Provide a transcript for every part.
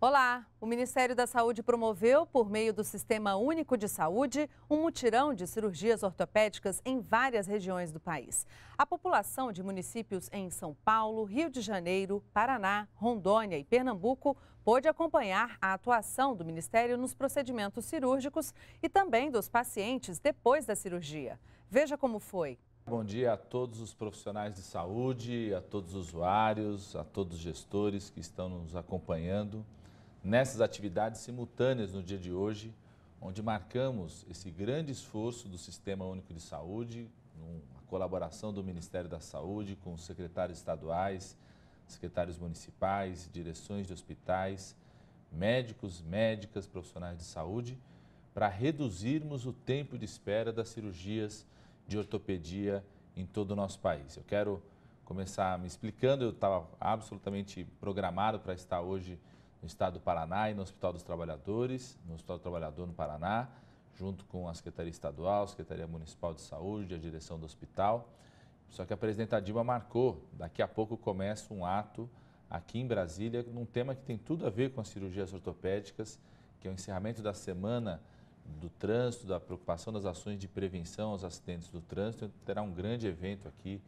Olá! O Ministério da Saúde promoveu, por meio do Sistema Único de Saúde, um mutirão de cirurgias ortopédicas em várias regiões do país. A população de municípios em São Paulo, Rio de Janeiro, Paraná, Rondônia e Pernambuco pôde acompanhar a atuação do Ministério nos procedimentos cirúrgicos e também dos pacientes depois da cirurgia. Veja como foi. Bom dia a todos os profissionais de saúde, a todos os usuários, a todos os gestores que estão nos acompanhando nessas atividades simultâneas no dia de hoje, onde marcamos esse grande esforço do Sistema Único de Saúde, uma colaboração do Ministério da Saúde com os secretários estaduais, secretários municipais, direções de hospitais, médicos, médicas, profissionais de saúde, para reduzirmos o tempo de espera das cirurgias de ortopedia em todo o nosso país. Eu quero começar me explicando, eu estava absolutamente programado para estar hoje no estado do Paraná e no Hospital dos Trabalhadores, no Hospital do Trabalhador no Paraná, junto com a Secretaria Estadual, Secretaria Municipal de Saúde, a direção do hospital. Só que a presidenta Dilma marcou, daqui a pouco começa um ato aqui em Brasília, num tema que tem tudo a ver com as cirurgias ortopédicas, que é o encerramento da semana do trânsito, da preocupação das ações de prevenção aos acidentes do trânsito. Terá um grande evento aqui,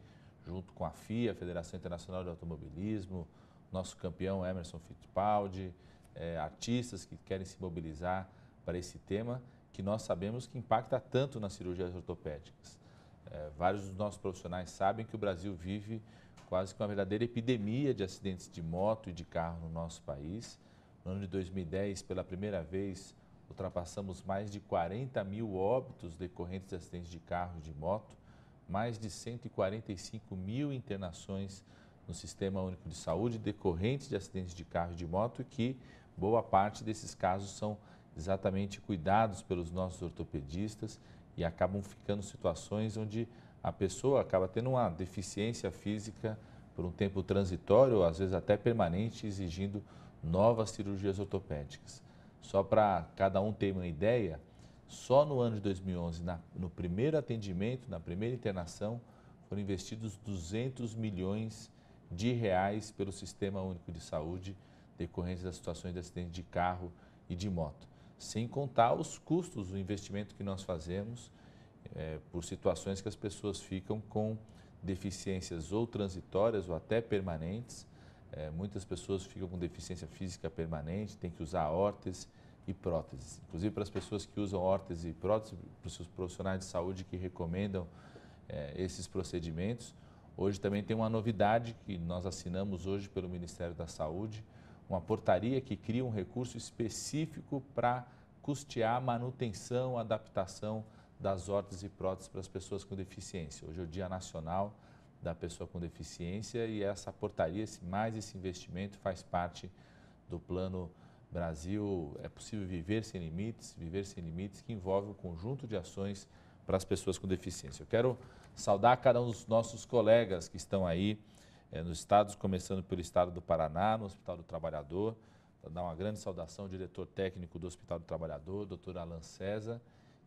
junto com a FIA, a Federação Internacional de Automobilismo, nosso campeão Emerson Fittipaldi, é, artistas que querem se mobilizar para esse tema que nós sabemos que impacta tanto nas cirurgias ortopédicas. É, vários dos nossos profissionais sabem que o Brasil vive quase que uma verdadeira epidemia de acidentes de moto e de carro no nosso país. No ano de 2010, pela primeira vez, ultrapassamos mais de 40 mil óbitos decorrentes de acidentes de carro e de moto, mais de 145 mil internações no Sistema Único de Saúde decorrentes de acidentes de carro e de moto, que boa parte desses casos são exatamente cuidados pelos nossos ortopedistas e acabam ficando situações onde a pessoa acaba tendo uma deficiência física por um tempo transitório, ou às vezes até permanente, exigindo novas cirurgias ortopédicas. Só para cada um ter uma ideia, só no ano de 2011, na, no primeiro atendimento, na primeira internação, foram investidos 200 milhões de reais pelo Sistema Único de Saúde decorrentes das situações de acidente de carro e de moto. Sem contar os custos do investimento que nós fazemos é, por situações que as pessoas ficam com deficiências ou transitórias ou até permanentes. É, muitas pessoas ficam com deficiência física permanente, tem que usar órtese e próteses. Inclusive para as pessoas que usam órtese e prótese, para os seus profissionais de saúde que recomendam é, esses procedimentos, Hoje também tem uma novidade que nós assinamos hoje pelo Ministério da Saúde, uma portaria que cria um recurso específico para custear a manutenção, a adaptação das órteses e próteses para as pessoas com deficiência. Hoje é o Dia Nacional da Pessoa com Deficiência e essa portaria, mais esse investimento, faz parte do Plano Brasil É Possível Viver Sem Limites, Viver Sem Limites, que envolve um conjunto de ações para as pessoas com deficiência. Eu quero saudar cada um dos nossos colegas que estão aí é, nos estados, começando pelo estado do Paraná, no Hospital do Trabalhador. Então, Dar uma grande saudação ao diretor técnico do Hospital do Trabalhador, doutor Alan César,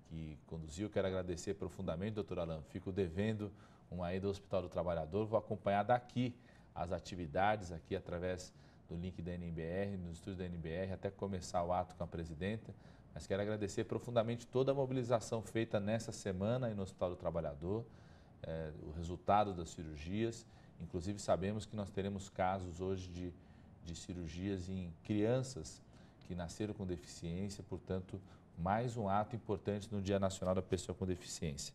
que conduziu. Quero agradecer profundamente, doutor Alan. Fico devendo uma ida ao Hospital do Trabalhador. Vou acompanhar daqui as atividades, aqui através do link da NBR, no estúdio da NBR, até começar o ato com a presidenta. Mas quero agradecer profundamente toda a mobilização feita nessa semana aí no Hospital do Trabalhador é, o resultado das cirurgias. Inclusive, sabemos que nós teremos casos hoje de, de cirurgias em crianças que nasceram com deficiência, portanto, mais um ato importante no Dia Nacional da Pessoa com Deficiência.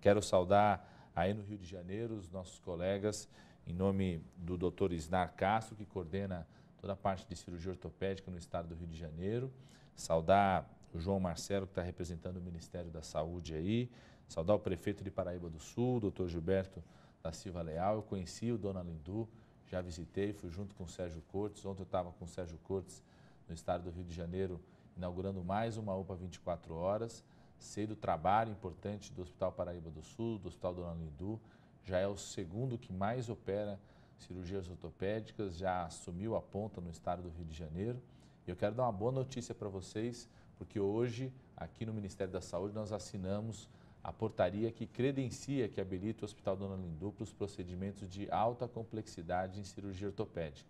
Quero saudar aí no Rio de Janeiro os nossos colegas, em nome do Dr. Isnar Castro, que coordena toda a parte de cirurgia ortopédica no estado do Rio de Janeiro. Saudar o João Marcelo, que está representando o Ministério da Saúde aí. Saudar o prefeito de Paraíba do Sul, doutor Gilberto da Silva Leal. Eu conheci o Dona Lindu, já visitei, fui junto com o Sérgio Cortes. Ontem eu estava com o Sérgio Cortes no estado do Rio de Janeiro, inaugurando mais uma UPA 24 horas. Sei do trabalho importante do Hospital Paraíba do Sul, do Hospital Dona Lindu. Já é o segundo que mais opera cirurgias ortopédicas, já assumiu a ponta no estado do Rio de Janeiro. E eu quero dar uma boa notícia para vocês, porque hoje, aqui no Ministério da Saúde, nós assinamos a portaria que credencia que habilita o Hospital Dona Lindu para os procedimentos de alta complexidade em cirurgia ortopédica.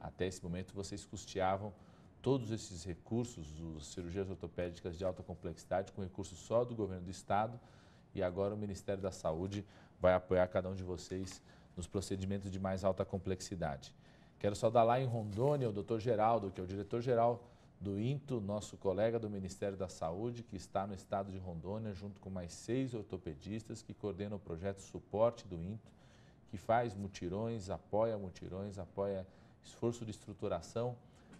Até esse momento, vocês custeavam todos esses recursos, as cirurgias ortopédicas de alta complexidade, com recursos só do governo do Estado, e agora o Ministério da Saúde vai apoiar cada um de vocês nos procedimentos de mais alta complexidade. Quero só dar lá em Rondônia o doutor Geraldo, que é o diretor-geral do INTO, nosso colega do Ministério da Saúde, que está no estado de Rondônia, junto com mais seis ortopedistas que coordenam o projeto Suporte do INTO, que faz mutirões, apoia mutirões, apoia esforço de estruturação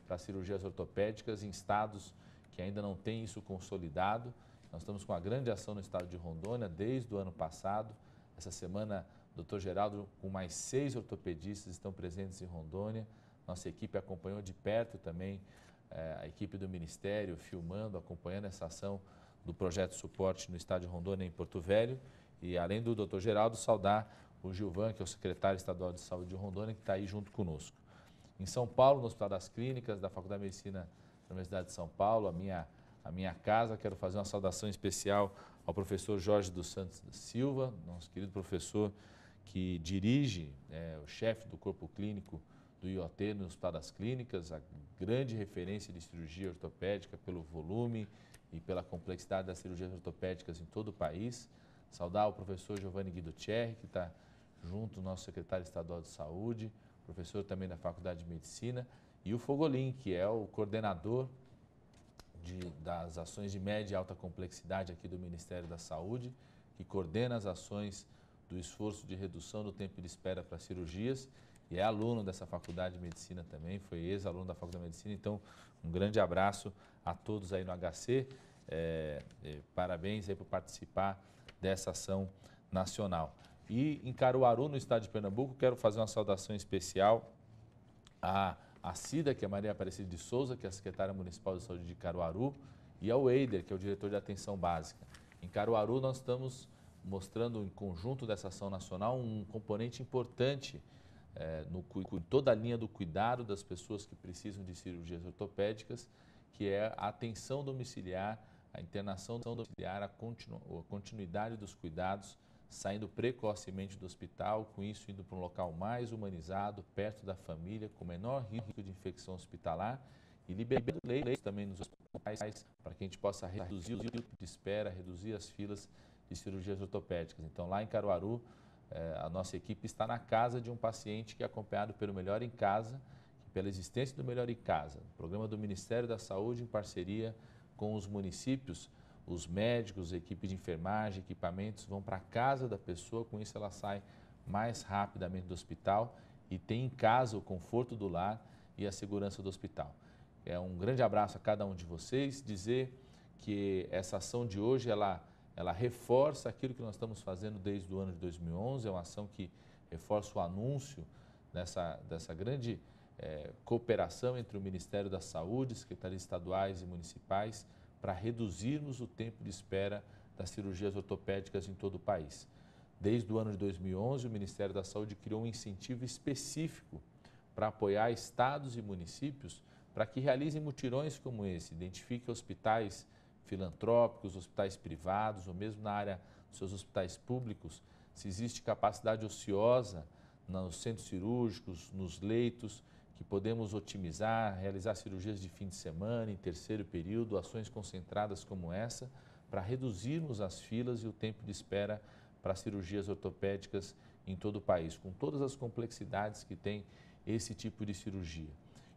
para cirurgias ortopédicas em estados que ainda não têm isso consolidado. Nós estamos com uma grande ação no estado de Rondônia desde o ano passado. Essa semana, o Dr. Geraldo, com mais seis ortopedistas, estão presentes em Rondônia. Nossa equipe acompanhou de perto também é, a equipe do Ministério filmando, acompanhando essa ação do Projeto Suporte no Estádio Rondônia, em Porto Velho. E além do doutor Geraldo, saudar o Gilvan, que é o secretário estadual de saúde de Rondônia, que está aí junto conosco. Em São Paulo, no Hospital das Clínicas, da Faculdade de Medicina da Universidade de São Paulo, a minha, a minha casa, quero fazer uma saudação especial ao professor Jorge dos Santos da Silva, nosso querido professor que dirige, é, o chefe do corpo clínico do IOT no Hospital das Clínicas, a grande referência de cirurgia ortopédica pelo volume e pela complexidade das cirurgias ortopédicas em todo o país. Saudar o professor Giovanni Guido Thierry, que está junto, nosso secretário estadual de saúde, professor também da Faculdade de Medicina, e o Fogolin, que é o coordenador de, das ações de média e alta complexidade aqui do Ministério da Saúde, que coordena as ações do esforço de redução do tempo de espera para cirurgias e é aluno dessa faculdade de medicina também, foi ex-aluno da faculdade de medicina. Então, um grande abraço a todos aí no HC. É, é, parabéns aí por participar dessa ação nacional. E em Caruaru, no estado de Pernambuco, quero fazer uma saudação especial à, à Cida, que é Maria Aparecida de Souza, que é a secretária municipal de saúde de Caruaru, e ao Eider, que é o diretor de atenção básica. Em Caruaru, nós estamos mostrando, em conjunto dessa ação nacional, um componente importante é, no, em toda a linha do cuidado das pessoas que precisam de cirurgias ortopédicas, que é a atenção domiciliar, a internação domiciliar, a, continu, a continuidade dos cuidados, saindo precocemente do hospital, com isso indo para um local mais humanizado, perto da família, com menor risco de infecção hospitalar e liberando leitos também nos hospitais para que a gente possa reduzir o tempo de espera, reduzir as filas de cirurgias ortopédicas. Então, lá em Caruaru, é, a nossa equipe está na casa de um paciente que é acompanhado pelo Melhor em Casa, pela existência do Melhor em Casa, programa do Ministério da Saúde em parceria com os municípios, os médicos, equipe de enfermagem, equipamentos vão para a casa da pessoa, com isso ela sai mais rapidamente do hospital e tem em casa o conforto do lar e a segurança do hospital. É um grande abraço a cada um de vocês, dizer que essa ação de hoje ela ela reforça aquilo que nós estamos fazendo desde o ano de 2011, é uma ação que reforça o anúncio dessa, dessa grande é, cooperação entre o Ministério da Saúde, secretarias estaduais e municipais, para reduzirmos o tempo de espera das cirurgias ortopédicas em todo o país. Desde o ano de 2011, o Ministério da Saúde criou um incentivo específico para apoiar estados e municípios para que realizem mutirões como esse, identifiquem hospitais filantrópicos, hospitais privados ou mesmo na área dos seus hospitais públicos, se existe capacidade ociosa nos centros cirúrgicos, nos leitos, que podemos otimizar, realizar cirurgias de fim de semana, em terceiro período, ações concentradas como essa, para reduzirmos as filas e o tempo de espera para cirurgias ortopédicas em todo o país, com todas as complexidades que tem esse tipo de cirurgia.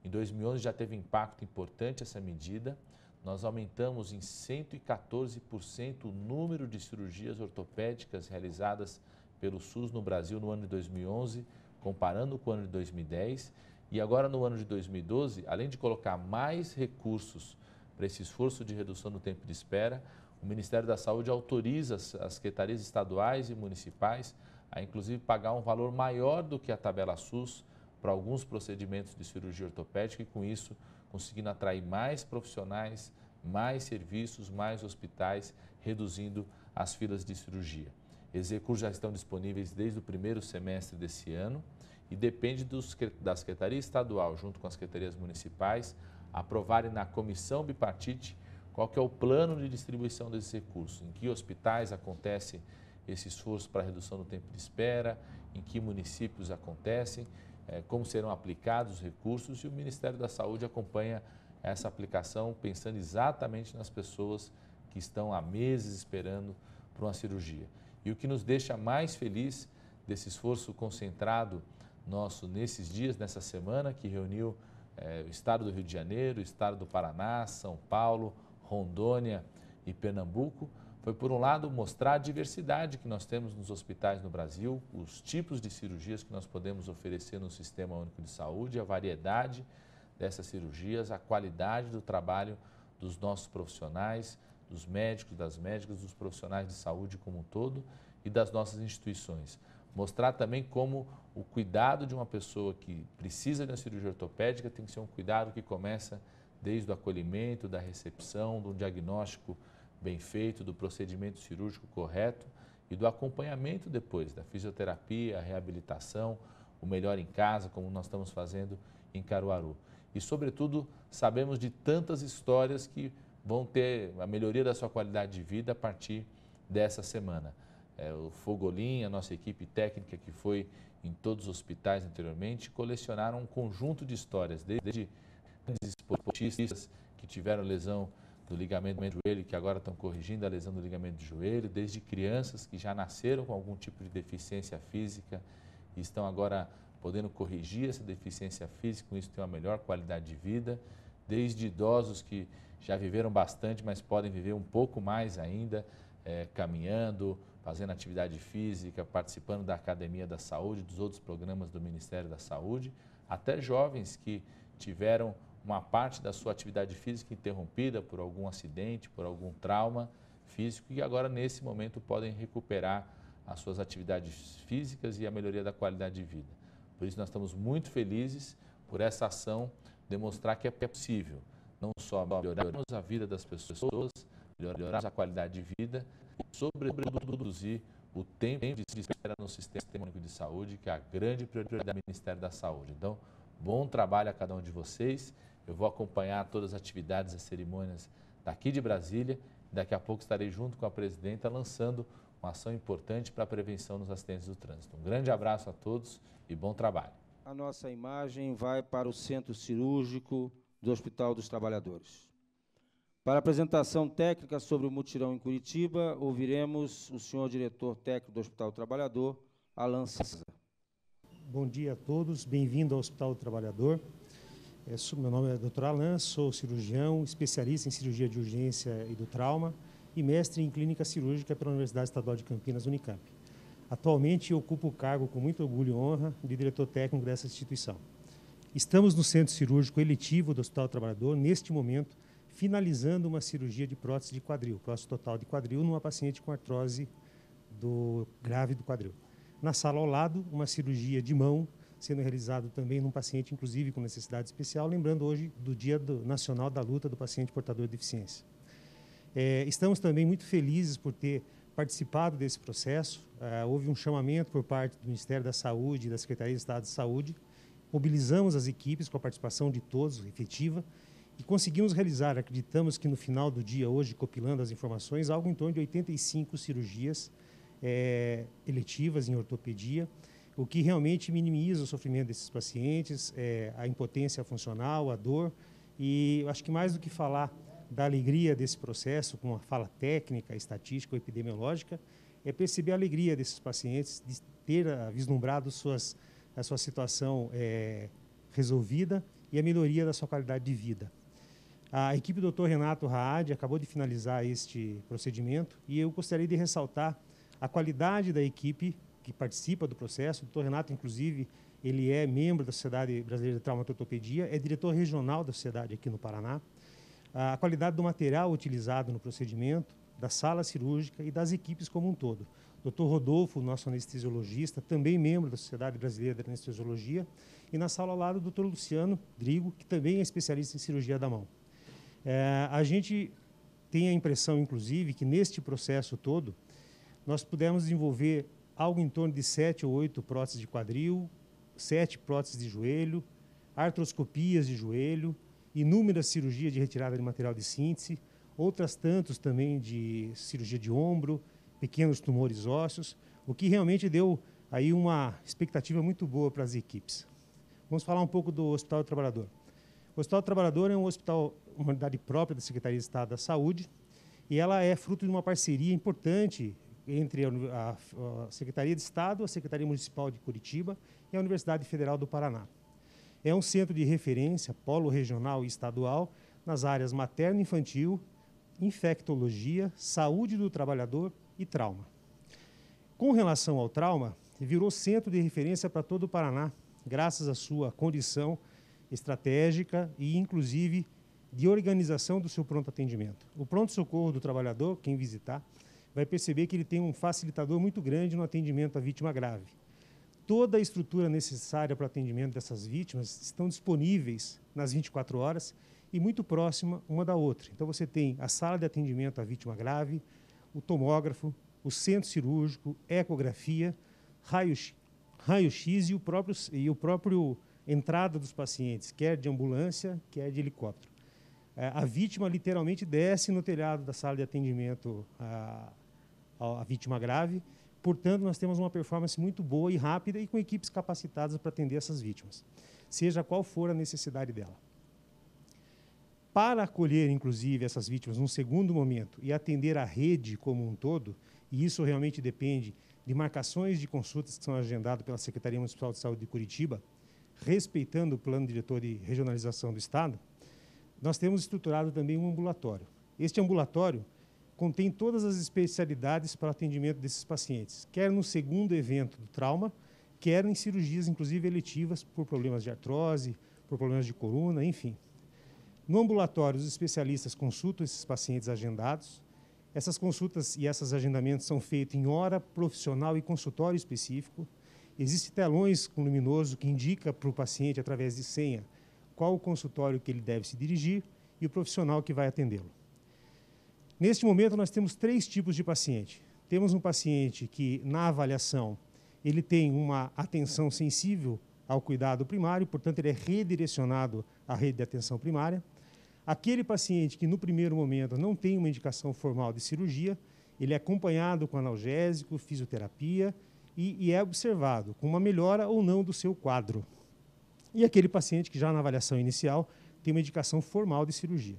Em 2011 já teve impacto importante essa medida, nós aumentamos em 114% o número de cirurgias ortopédicas realizadas pelo SUS no Brasil no ano de 2011, comparando com o ano de 2010. E agora, no ano de 2012, além de colocar mais recursos para esse esforço de redução do tempo de espera, o Ministério da Saúde autoriza as secretarias estaduais e municipais a, inclusive, pagar um valor maior do que a tabela SUS para alguns procedimentos de cirurgia ortopédica e, com isso, conseguindo atrair mais profissionais, mais serviços, mais hospitais, reduzindo as filas de cirurgia. Esses recursos já estão disponíveis desde o primeiro semestre desse ano e depende dos, da Secretaria Estadual, junto com as secretarias municipais, aprovarem na comissão bipartite qual que é o plano de distribuição desses recursos, em que hospitais acontece esse esforço para redução do tempo de espera, em que municípios acontecem é, como serão aplicados os recursos e o Ministério da Saúde acompanha essa aplicação pensando exatamente nas pessoas que estão há meses esperando por uma cirurgia. E o que nos deixa mais feliz desse esforço concentrado nosso nesses dias, nessa semana, que reuniu é, o Estado do Rio de Janeiro, o Estado do Paraná, São Paulo, Rondônia e Pernambuco, foi, por um lado, mostrar a diversidade que nós temos nos hospitais no Brasil, os tipos de cirurgias que nós podemos oferecer no Sistema Único de Saúde, a variedade dessas cirurgias, a qualidade do trabalho dos nossos profissionais, dos médicos, das médicas, dos profissionais de saúde como um todo e das nossas instituições. Mostrar também como o cuidado de uma pessoa que precisa de uma cirurgia ortopédica tem que ser um cuidado que começa desde o acolhimento, da recepção, do diagnóstico bem feito, do procedimento cirúrgico correto e do acompanhamento depois, da fisioterapia, a reabilitação, o melhor em casa, como nós estamos fazendo em Caruaru. E, sobretudo, sabemos de tantas histórias que vão ter a melhoria da sua qualidade de vida a partir dessa semana. É, o Fogolin, a nossa equipe técnica que foi em todos os hospitais anteriormente, colecionaram um conjunto de histórias, desde grandes esportistas que tiveram lesão do ligamento do joelho, que agora estão corrigindo a lesão do ligamento do joelho, desde crianças que já nasceram com algum tipo de deficiência física e estão agora podendo corrigir essa deficiência física, com isso tem uma melhor qualidade de vida, desde idosos que já viveram bastante, mas podem viver um pouco mais ainda, é, caminhando, fazendo atividade física, participando da Academia da Saúde, dos outros programas do Ministério da Saúde, até jovens que tiveram uma parte da sua atividade física interrompida por algum acidente, por algum trauma físico e agora nesse momento podem recuperar as suas atividades físicas e a melhoria da qualidade de vida. Por isso nós estamos muito felizes por essa ação demonstrar que é possível não só melhorarmos a vida das pessoas, melhorarmos a qualidade de vida e sobretudo reduzir o tempo de espera no sistema único de saúde, que é a grande prioridade do Ministério da Saúde. Então, bom trabalho a cada um de vocês. Eu vou acompanhar todas as atividades e cerimônias daqui de Brasília. Daqui a pouco estarei junto com a presidenta lançando uma ação importante para a prevenção nos acidentes do trânsito. Um grande abraço a todos e bom trabalho. A nossa imagem vai para o centro cirúrgico do Hospital dos Trabalhadores. Para a apresentação técnica sobre o mutirão em Curitiba, ouviremos o senhor diretor técnico do Hospital do Trabalhador, Alan César. Bom dia a todos, bem-vindo ao Hospital do Trabalhador. É, meu nome é Dr. Alan, sou cirurgião, especialista em cirurgia de urgência e do trauma e mestre em clínica cirúrgica pela Universidade Estadual de Campinas, Unicamp. Atualmente ocupo o cargo com muito orgulho e honra de diretor técnico dessa instituição. Estamos no Centro Cirúrgico Eletivo do Hospital do Trabalhador, neste momento, finalizando uma cirurgia de prótese de quadril, prótese total de quadril, numa paciente com artrose do grave do quadril. Na sala ao lado, uma cirurgia de mão sendo realizado também num paciente, inclusive com necessidade especial, lembrando hoje do Dia do, Nacional da Luta do Paciente Portador de Deficiência. É, estamos também muito felizes por ter participado desse processo. É, houve um chamamento por parte do Ministério da Saúde e da Secretaria de Estado de Saúde. Mobilizamos as equipes com a participação de todos, efetiva, e conseguimos realizar, acreditamos que no final do dia hoje, copilando as informações, algo em torno de 85 cirurgias é, eletivas em ortopedia, o que realmente minimiza o sofrimento desses pacientes, é, a impotência funcional, a dor. E acho que mais do que falar da alegria desse processo, com uma fala técnica, estatística ou epidemiológica, é perceber a alegria desses pacientes de ter vislumbrado suas, a sua situação é, resolvida e a melhoria da sua qualidade de vida. A equipe do Dr. Renato Raad acabou de finalizar este procedimento e eu gostaria de ressaltar a qualidade da equipe que participa do processo. O doutor Renato, inclusive, ele é membro da Sociedade Brasileira de Traumatologia, é diretor regional da sociedade aqui no Paraná. A qualidade do material utilizado no procedimento, da sala cirúrgica e das equipes como um todo. Dr. Rodolfo, nosso anestesiologista, também membro da Sociedade Brasileira de Anestesiologia, e na sala ao lado o Dr. Luciano Drigo, que também é especialista em cirurgia da mão. É, a gente tem a impressão, inclusive, que neste processo todo nós pudemos desenvolver algo em torno de sete ou oito próteses de quadril, sete próteses de joelho, artroscopias de joelho, inúmeras cirurgias de retirada de material de síntese, outras tantos também de cirurgia de ombro, pequenos tumores ósseos, o que realmente deu aí uma expectativa muito boa para as equipes. Vamos falar um pouco do Hospital do Trabalhador. O Hospital do Trabalhador é um hospital, uma unidade própria da Secretaria de Estado da Saúde, e ela é fruto de uma parceria importante entre a, a Secretaria de Estado, a Secretaria Municipal de Curitiba e a Universidade Federal do Paraná. É um centro de referência, polo regional e estadual, nas áreas materno-infantil, infectologia, saúde do trabalhador e trauma. Com relação ao trauma, virou centro de referência para todo o Paraná, graças à sua condição estratégica e, inclusive, de organização do seu pronto atendimento. O pronto-socorro do trabalhador, quem visitar, vai perceber que ele tem um facilitador muito grande no atendimento à vítima grave. Toda a estrutura necessária para o atendimento dessas vítimas estão disponíveis nas 24 horas e muito próxima uma da outra. Então você tem a sala de atendimento à vítima grave, o tomógrafo, o centro cirúrgico, ecografia, raio-x raio e o próprio e o próprio entrada dos pacientes, quer de ambulância, quer de helicóptero. Eh, a vítima literalmente desce no telhado da sala de atendimento à, ah, a vítima grave. Portanto, nós temos uma performance muito boa e rápida e com equipes capacitadas para atender essas vítimas, seja qual for a necessidade dela. Para acolher, inclusive, essas vítimas num segundo momento e atender a rede como um todo, e isso realmente depende de marcações de consultas que são agendadas pela Secretaria Municipal de Saúde de Curitiba, respeitando o plano diretor de regionalização do Estado, nós temos estruturado também um ambulatório. Este ambulatório contém todas as especialidades para o atendimento desses pacientes, quer no segundo evento do trauma, quer em cirurgias, inclusive eletivas, por problemas de artrose, por problemas de coluna, enfim. No ambulatório, os especialistas consultam esses pacientes agendados. Essas consultas e esses agendamentos são feitos em hora profissional e consultório específico. Existem telões com luminoso que indica para o paciente, através de senha, qual o consultório que ele deve se dirigir e o profissional que vai atendê-lo. Neste momento, nós temos três tipos de paciente. Temos um paciente que, na avaliação, ele tem uma atenção sensível ao cuidado primário, portanto, ele é redirecionado à rede de atenção primária. Aquele paciente que, no primeiro momento, não tem uma indicação formal de cirurgia, ele é acompanhado com analgésico, fisioterapia e, e é observado com uma melhora ou não do seu quadro. E aquele paciente que, já na avaliação inicial, tem uma indicação formal de cirurgia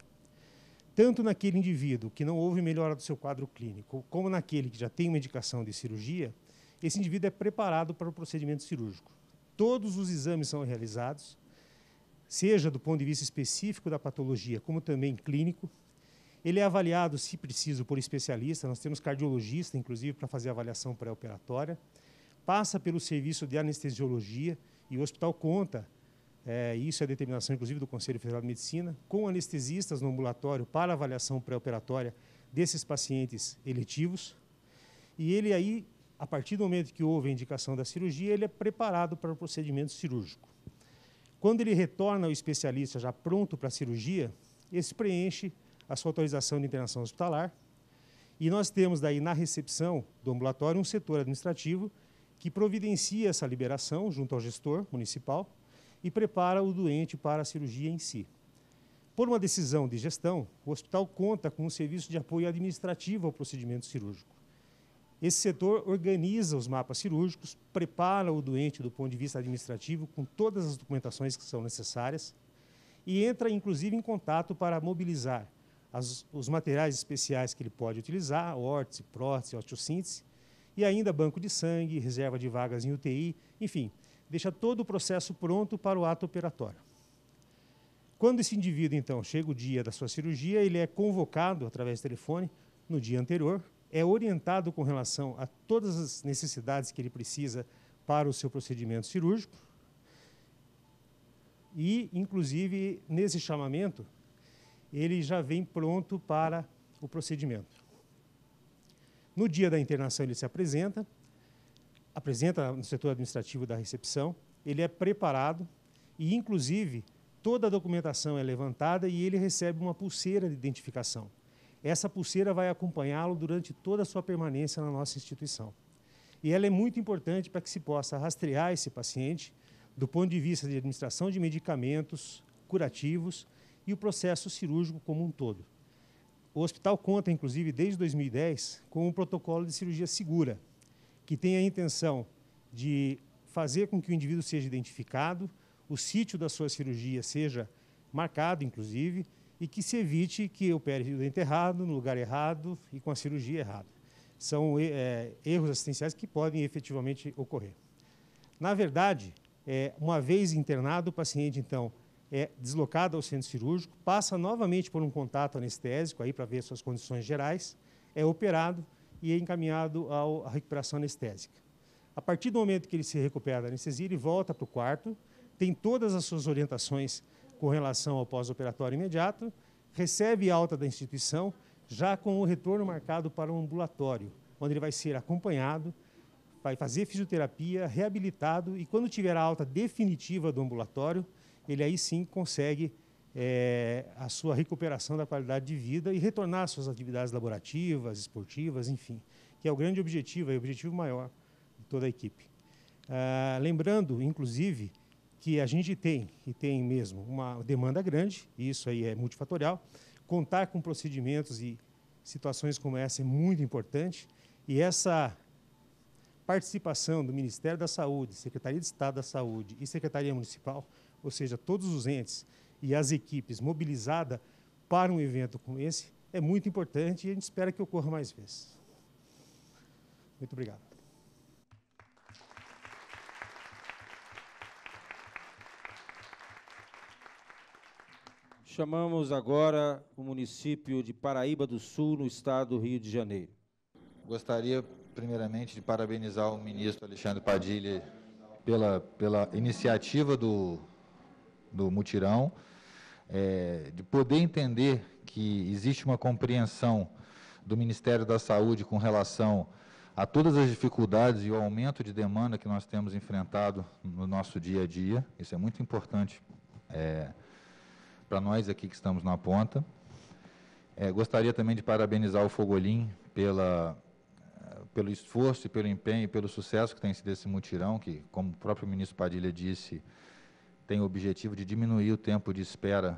tanto naquele indivíduo que não houve melhora do seu quadro clínico, como naquele que já tem uma indicação de cirurgia, esse indivíduo é preparado para o procedimento cirúrgico. Todos os exames são realizados, seja do ponto de vista específico da patologia, como também clínico. Ele é avaliado, se preciso, por especialista. Nós temos cardiologista, inclusive, para fazer avaliação pré-operatória. Passa pelo serviço de anestesiologia e o hospital conta é, isso é determinação, inclusive, do Conselho Federal de Medicina, com anestesistas no ambulatório para avaliação pré-operatória desses pacientes eletivos. E ele aí, a partir do momento que houve a indicação da cirurgia, ele é preparado para o procedimento cirúrgico. Quando ele retorna ao especialista já pronto para a cirurgia, esse preenche a sua autorização de internação hospitalar. E nós temos daí na recepção do ambulatório um setor administrativo que providencia essa liberação junto ao gestor municipal e prepara o doente para a cirurgia em si. Por uma decisão de gestão, o hospital conta com um serviço de apoio administrativo ao procedimento cirúrgico. Esse setor organiza os mapas cirúrgicos, prepara o doente do ponto de vista administrativo com todas as documentações que são necessárias e entra inclusive em contato para mobilizar as, os materiais especiais que ele pode utilizar, órtese, prótese, osteossíntese, e ainda banco de sangue, reserva de vagas em UTI, enfim, deixa todo o processo pronto para o ato operatório. Quando esse indivíduo, então, chega o dia da sua cirurgia, ele é convocado através do telefone no dia anterior, é orientado com relação a todas as necessidades que ele precisa para o seu procedimento cirúrgico. E, inclusive, nesse chamamento, ele já vem pronto para o procedimento. No dia da internação, ele se apresenta, apresenta no setor administrativo da recepção, ele é preparado e, inclusive, toda a documentação é levantada e ele recebe uma pulseira de identificação. Essa pulseira vai acompanhá-lo durante toda a sua permanência na nossa instituição. E ela é muito importante para que se possa rastrear esse paciente do ponto de vista de administração de medicamentos curativos e o processo cirúrgico como um todo. O hospital conta, inclusive, desde 2010, com um protocolo de cirurgia segura, que tem a intenção de fazer com que o indivíduo seja identificado, o sítio da sua cirurgia seja marcado, inclusive, e que se evite que opere o dente errado, no lugar errado e com a cirurgia errada. São é, erros assistenciais que podem efetivamente ocorrer. Na verdade, é, uma vez internado, o paciente, então, é deslocado ao centro cirúrgico, passa novamente por um contato anestésico aí para ver suas condições gerais, é operado e é encaminhado à recuperação anestésica. A partir do momento que ele se recupera da anestesia, ele volta para o quarto, tem todas as suas orientações com relação ao pós-operatório imediato, recebe alta da instituição, já com o retorno marcado para o ambulatório, onde ele vai ser acompanhado, vai fazer fisioterapia, reabilitado e quando tiver a alta definitiva do ambulatório, ele aí sim consegue é, a sua recuperação da qualidade de vida e retornar às suas atividades laborativas, esportivas, enfim, que é o grande objetivo, é o objetivo maior de toda a equipe. Ah, lembrando, inclusive, que a gente tem, e tem mesmo, uma demanda grande, e isso aí é multifatorial, contar com procedimentos e situações como essa é muito importante, e essa participação do Ministério da Saúde, Secretaria de Estado da Saúde e Secretaria Municipal, ou seja, todos os entes, e as equipes mobilizadas para um evento como esse é muito importante e a gente espera que ocorra mais vezes. Muito obrigado. Chamamos agora o município de Paraíba do Sul, no estado do Rio de Janeiro. Gostaria, primeiramente, de parabenizar o ministro Alexandre Padilha pela, pela iniciativa do, do mutirão é, de poder entender que existe uma compreensão do Ministério da Saúde com relação a todas as dificuldades e o aumento de demanda que nós temos enfrentado no nosso dia a dia. Isso é muito importante é, para nós aqui que estamos na ponta. É, gostaria também de parabenizar o Fogolim pela, pelo esforço, pelo empenho e pelo sucesso que tem sido esse mutirão, que, como o próprio ministro Padilha disse, tem o objetivo de diminuir o tempo de espera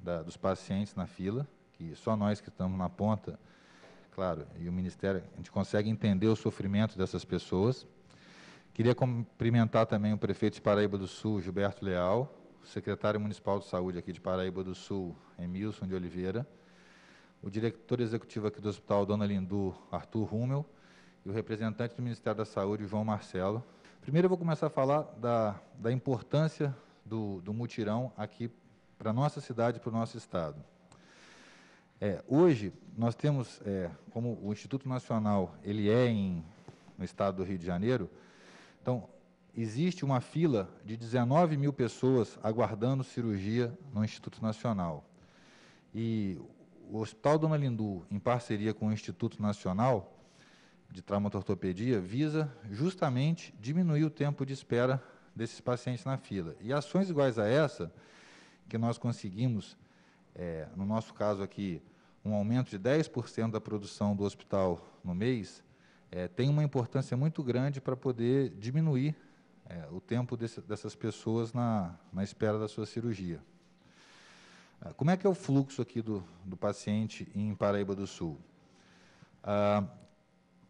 da, dos pacientes na fila, que só nós que estamos na ponta, claro, e o Ministério, a gente consegue entender o sofrimento dessas pessoas. Queria cumprimentar também o prefeito de Paraíba do Sul, Gilberto Leal, o secretário municipal de saúde aqui de Paraíba do Sul, Emilson de Oliveira, o diretor executivo aqui do hospital, Dona Lindu, Arthur Rummel, e o representante do Ministério da Saúde, João Marcelo. Primeiro eu vou começar a falar da, da importância do, do mutirão aqui para nossa cidade, para o nosso estado. É, hoje nós temos, é, como o Instituto Nacional ele é em, no estado do Rio de Janeiro, então existe uma fila de 19 mil pessoas aguardando cirurgia no Instituto Nacional. E o Hospital Dona Lindu, em parceria com o Instituto Nacional de Traumatortopedia, visa justamente diminuir o tempo de espera desses pacientes na fila. E ações iguais a essa, que nós conseguimos, é, no nosso caso aqui, um aumento de 10% da produção do hospital no mês, é, tem uma importância muito grande para poder diminuir é, o tempo desse, dessas pessoas na, na espera da sua cirurgia. Ah, como é que é o fluxo aqui do, do paciente em Paraíba do Sul? Ah,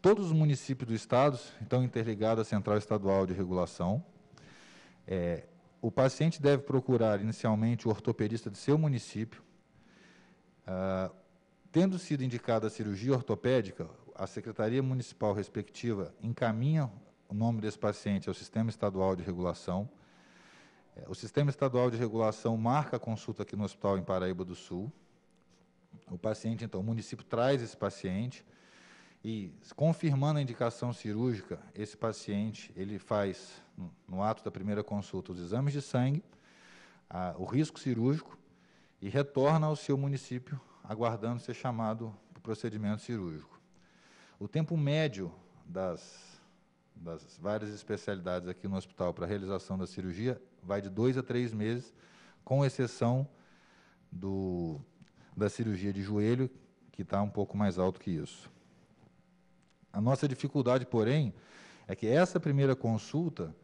todos os municípios do estado estão interligados à Central Estadual de Regulação, é, o paciente deve procurar inicialmente o ortopedista de seu município. Ah, tendo sido indicada a cirurgia ortopédica, a secretaria municipal respectiva encaminha o nome desse paciente ao Sistema Estadual de Regulação. É, o Sistema Estadual de Regulação marca a consulta aqui no hospital em Paraíba do Sul. O paciente, então, o município traz esse paciente. E confirmando a indicação cirúrgica, esse paciente ele faz no ato da primeira consulta os exames de sangue, a, o risco cirúrgico e retorna ao seu município aguardando ser chamado para o procedimento cirúrgico. O tempo médio das, das várias especialidades aqui no hospital para a realização da cirurgia vai de dois a três meses, com exceção do, da cirurgia de joelho, que está um pouco mais alto que isso. A nossa dificuldade, porém, é que essa primeira consulta,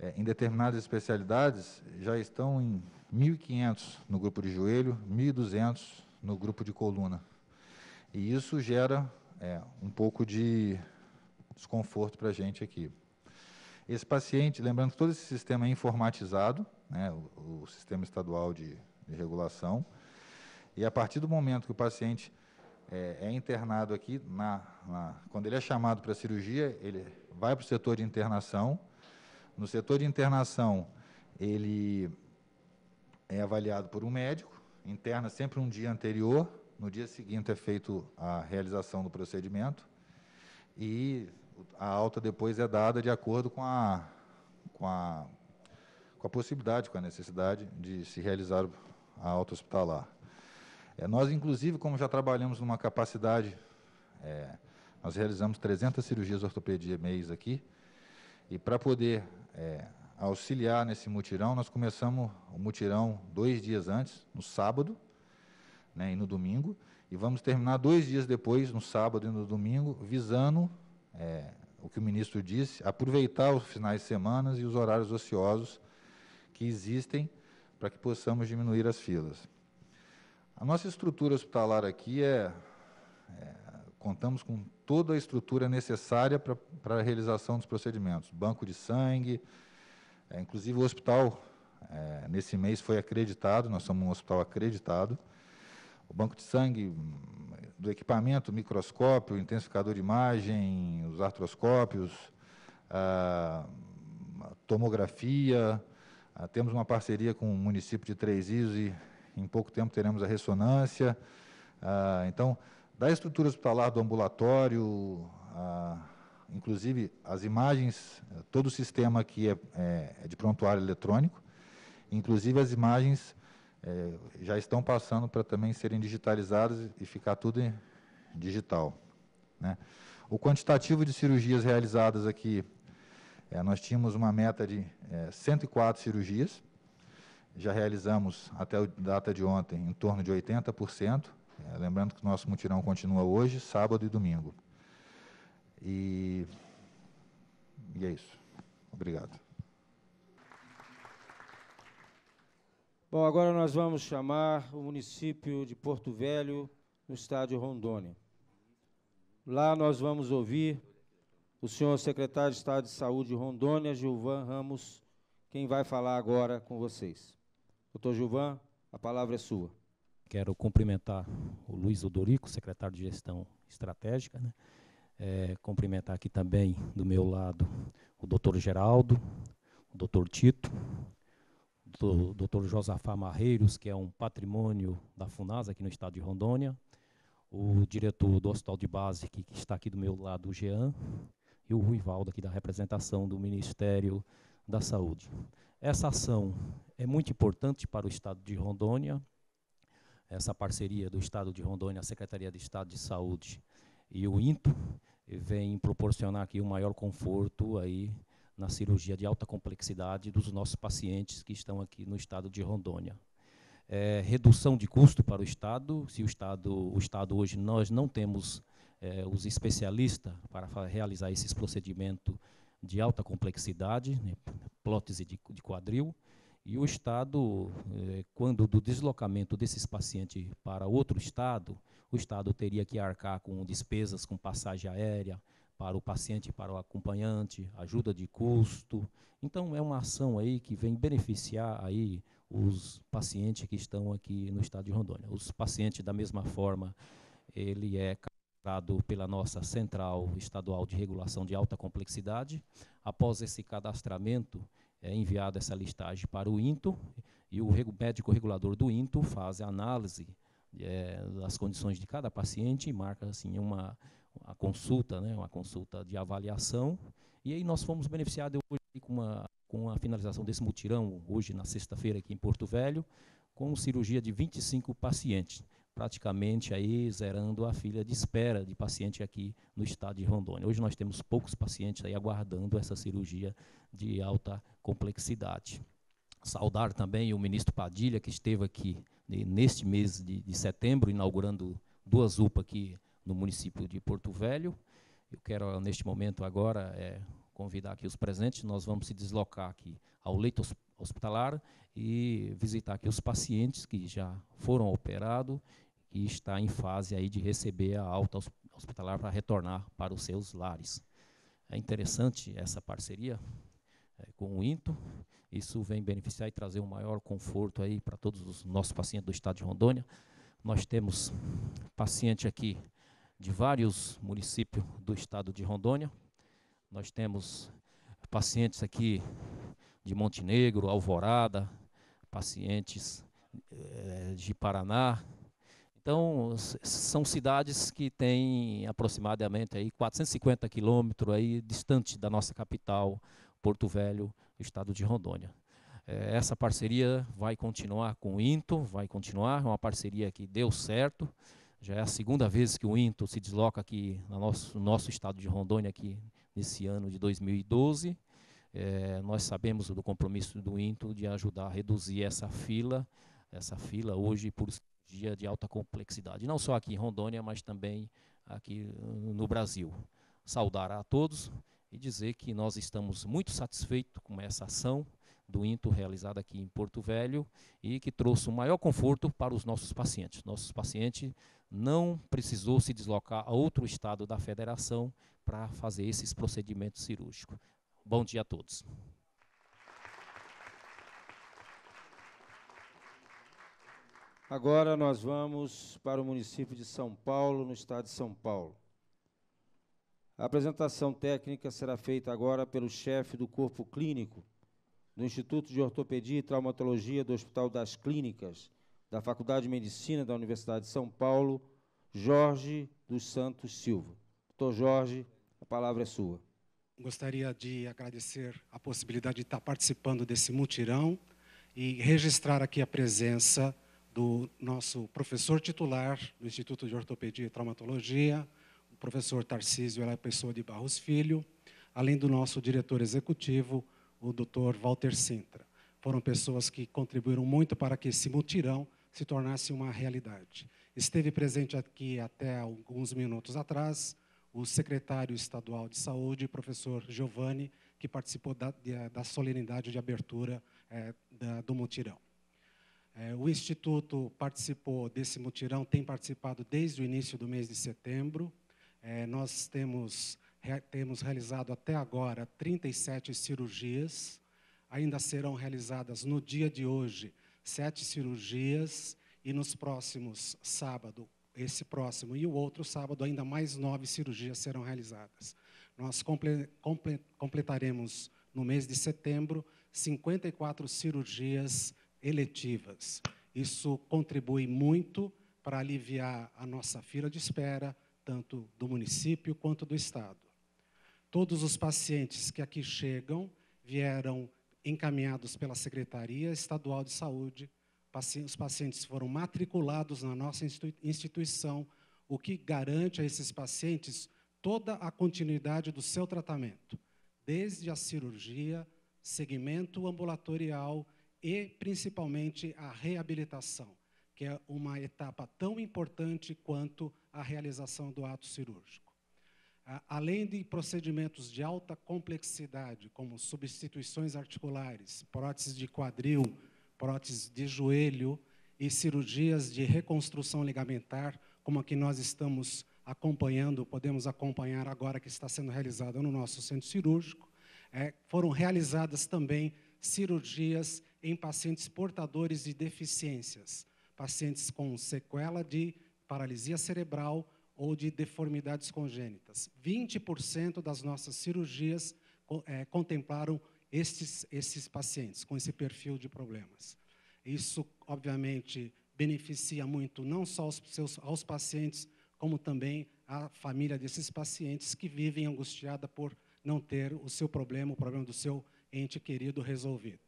é, em determinadas especialidades, já estão em 1.500 no grupo de joelho, 1.200 no grupo de coluna. E isso gera é, um pouco de desconforto para a gente aqui. Esse paciente, lembrando que todo esse sistema é informatizado, né, o, o sistema estadual de, de regulação, e a partir do momento que o paciente é, é internado aqui, na, na, quando ele é chamado para cirurgia, ele vai para o setor de internação. No setor de internação, ele é avaliado por um médico, interna sempre um dia anterior, no dia seguinte é feito a realização do procedimento e a alta depois é dada de acordo com a, com a, com a possibilidade, com a necessidade de se realizar a alta hospitalar. É, nós, inclusive, como já trabalhamos numa capacidade, é, nós realizamos 300 cirurgias de ortopedia mês aqui, e para poder é, auxiliar nesse mutirão, nós começamos o mutirão dois dias antes, no sábado né, e no domingo, e vamos terminar dois dias depois, no sábado e no domingo, visando é, o que o ministro disse, aproveitar os finais de semana e os horários ociosos que existem para que possamos diminuir as filas. A nossa estrutura hospitalar aqui é, é contamos com toda a estrutura necessária para a realização dos procedimentos, banco de sangue, é, inclusive o hospital é, nesse mês foi acreditado, nós somos um hospital acreditado. O banco de sangue hum, do equipamento, microscópio, intensificador de imagem, os artroscópios, a tomografia, a, temos uma parceria com o município de Três Rios e em pouco tempo teremos a ressonância. Ah, então, da estrutura hospitalar do ambulatório, ah, inclusive as imagens, eh, todo o sistema aqui é, é, é de prontuário eletrônico, inclusive as imagens é, já estão passando para também serem digitalizadas e ficar tudo digital. Né? O quantitativo de cirurgias realizadas aqui, eh, nós tínhamos uma meta de 104 cirurgias, já realizamos até a data de ontem em torno de 80%. É, lembrando que o nosso mutirão continua hoje, sábado e domingo. E, e é isso. Obrigado. Bom, agora nós vamos chamar o município de Porto Velho, no estádio Rondônia. Lá nós vamos ouvir o senhor secretário de Estado de Saúde de Rondônia, Gilvan Ramos, quem vai falar agora com vocês. Doutor Gilvan, a palavra é sua. Quero cumprimentar o Luiz Odorico, secretário de Gestão Estratégica, né? É, cumprimentar aqui também, do meu lado, o doutor Geraldo, o doutor Tito, o doutor Josafá Marreiros, que é um patrimônio da FUNASA aqui no estado de Rondônia, o diretor do Hospital de Base, que, que está aqui do meu lado, o Jean, e o Ruivaldo, aqui da representação do Ministério da Saúde. Essa ação é muito importante para o Estado de Rondônia, essa parceria do Estado de Rondônia, a Secretaria de Estado de Saúde e o INTO vem proporcionar aqui um maior conforto aí na cirurgia de alta complexidade dos nossos pacientes que estão aqui no Estado de Rondônia. É, redução de custo para o Estado, se o Estado, o Estado hoje nós não temos é, os especialistas para realizar esses procedimentos de alta complexidade, né, prótese de, de quadril, e o Estado, eh, quando do deslocamento desses pacientes para outro Estado, o Estado teria que arcar com despesas com passagem aérea para o paciente, para o acompanhante, ajuda de custo. Então, é uma ação aí que vem beneficiar aí os pacientes que estão aqui no Estado de Rondônia. Os pacientes, da mesma forma, ele é pela nossa Central Estadual de Regulação de Alta Complexidade. Após esse cadastramento, é enviada essa listagem para o INTO e o médico regulador do INTO faz a análise é, das condições de cada paciente e marca assim uma, uma consulta, né, uma consulta de avaliação. E aí nós fomos beneficiados hoje com, uma, com a finalização desse mutirão, hoje na sexta-feira aqui em Porto Velho, com cirurgia de 25 pacientes praticamente aí zerando a fila de espera de paciente aqui no estado de Rondônia. Hoje nós temos poucos pacientes aí aguardando essa cirurgia de alta complexidade. Saudar também o ministro Padilha, que esteve aqui né, neste mês de, de setembro, inaugurando duas UPA aqui no município de Porto Velho. Eu quero, neste momento, agora, é, convidar aqui os presentes. Nós vamos se deslocar aqui ao leito hospitalar e visitar aqui os pacientes que já foram operados que está em fase aí de receber a alta hospitalar para retornar para os seus lares. É interessante essa parceria é, com o INTO. Isso vem beneficiar e trazer um maior conforto aí para todos os nossos pacientes do estado de Rondônia. Nós temos paciente aqui de vários municípios do estado de Rondônia. Nós temos pacientes aqui de Montenegro, Alvorada, pacientes eh, de Paraná, então, são cidades que têm aproximadamente aí 450 quilômetros aí distante da nossa capital, Porto Velho, estado de Rondônia. É, essa parceria vai continuar com o INTO, vai continuar, é uma parceria que deu certo. Já é a segunda vez que o INTO se desloca aqui no nosso, nosso estado de Rondônia, aqui nesse ano de 2012. É, nós sabemos do compromisso do INTO de ajudar a reduzir essa fila, essa fila hoje por Dia de alta complexidade, não só aqui em Rondônia, mas também aqui uh, no Brasil. Saudar a todos e dizer que nós estamos muito satisfeitos com essa ação do INTO realizada aqui em Porto Velho e que trouxe o um maior conforto para os nossos pacientes. Nossos pacientes não precisou se deslocar a outro estado da federação para fazer esses procedimentos cirúrgicos. Bom dia a todos. Agora nós vamos para o município de São Paulo, no estado de São Paulo. A apresentação técnica será feita agora pelo chefe do corpo clínico do Instituto de Ortopedia e Traumatologia do Hospital das Clínicas da Faculdade de Medicina da Universidade de São Paulo, Jorge dos Santos Silva. Doutor Jorge, a palavra é sua. Gostaria de agradecer a possibilidade de estar participando desse mutirão e registrar aqui a presença do nosso professor titular do Instituto de Ortopedia e Traumatologia, o professor Tarcísio Ela é Pessoa de Barros Filho, além do nosso diretor executivo, o doutor Walter Sintra. Foram pessoas que contribuíram muito para que esse mutirão se tornasse uma realidade. Esteve presente aqui até alguns minutos atrás o secretário estadual de saúde, professor Giovanni, que participou da, da solenidade de abertura é, da, do mutirão. É, o Instituto participou desse mutirão, tem participado desde o início do mês de setembro. É, nós temos, re, temos realizado até agora 37 cirurgias. Ainda serão realizadas no dia de hoje sete cirurgias e nos próximos sábado, esse próximo e o outro sábado, ainda mais nove cirurgias serão realizadas. Nós comple, comple, completaremos no mês de setembro 54 cirurgias eletivas. Isso contribui muito para aliviar a nossa fila de espera, tanto do município quanto do Estado. Todos os pacientes que aqui chegam vieram encaminhados pela Secretaria Estadual de Saúde. Os pacientes foram matriculados na nossa instituição, o que garante a esses pacientes toda a continuidade do seu tratamento, desde a cirurgia, segmento ambulatorial e principalmente a reabilitação, que é uma etapa tão importante quanto a realização do ato cirúrgico. Além de procedimentos de alta complexidade, como substituições articulares, próteses de quadril, próteses de joelho e cirurgias de reconstrução ligamentar, como a que nós estamos acompanhando, podemos acompanhar agora que está sendo realizada no nosso centro cirúrgico, é, foram realizadas também cirurgias em pacientes portadores de deficiências, pacientes com sequela de paralisia cerebral ou de deformidades congênitas. 20% das nossas cirurgias é, contemplaram estes, esses pacientes com esse perfil de problemas. Isso, obviamente, beneficia muito não só os seus, aos pacientes, como também a família desses pacientes que vivem angustiada por não ter o seu problema, o problema do seu ente querido resolvido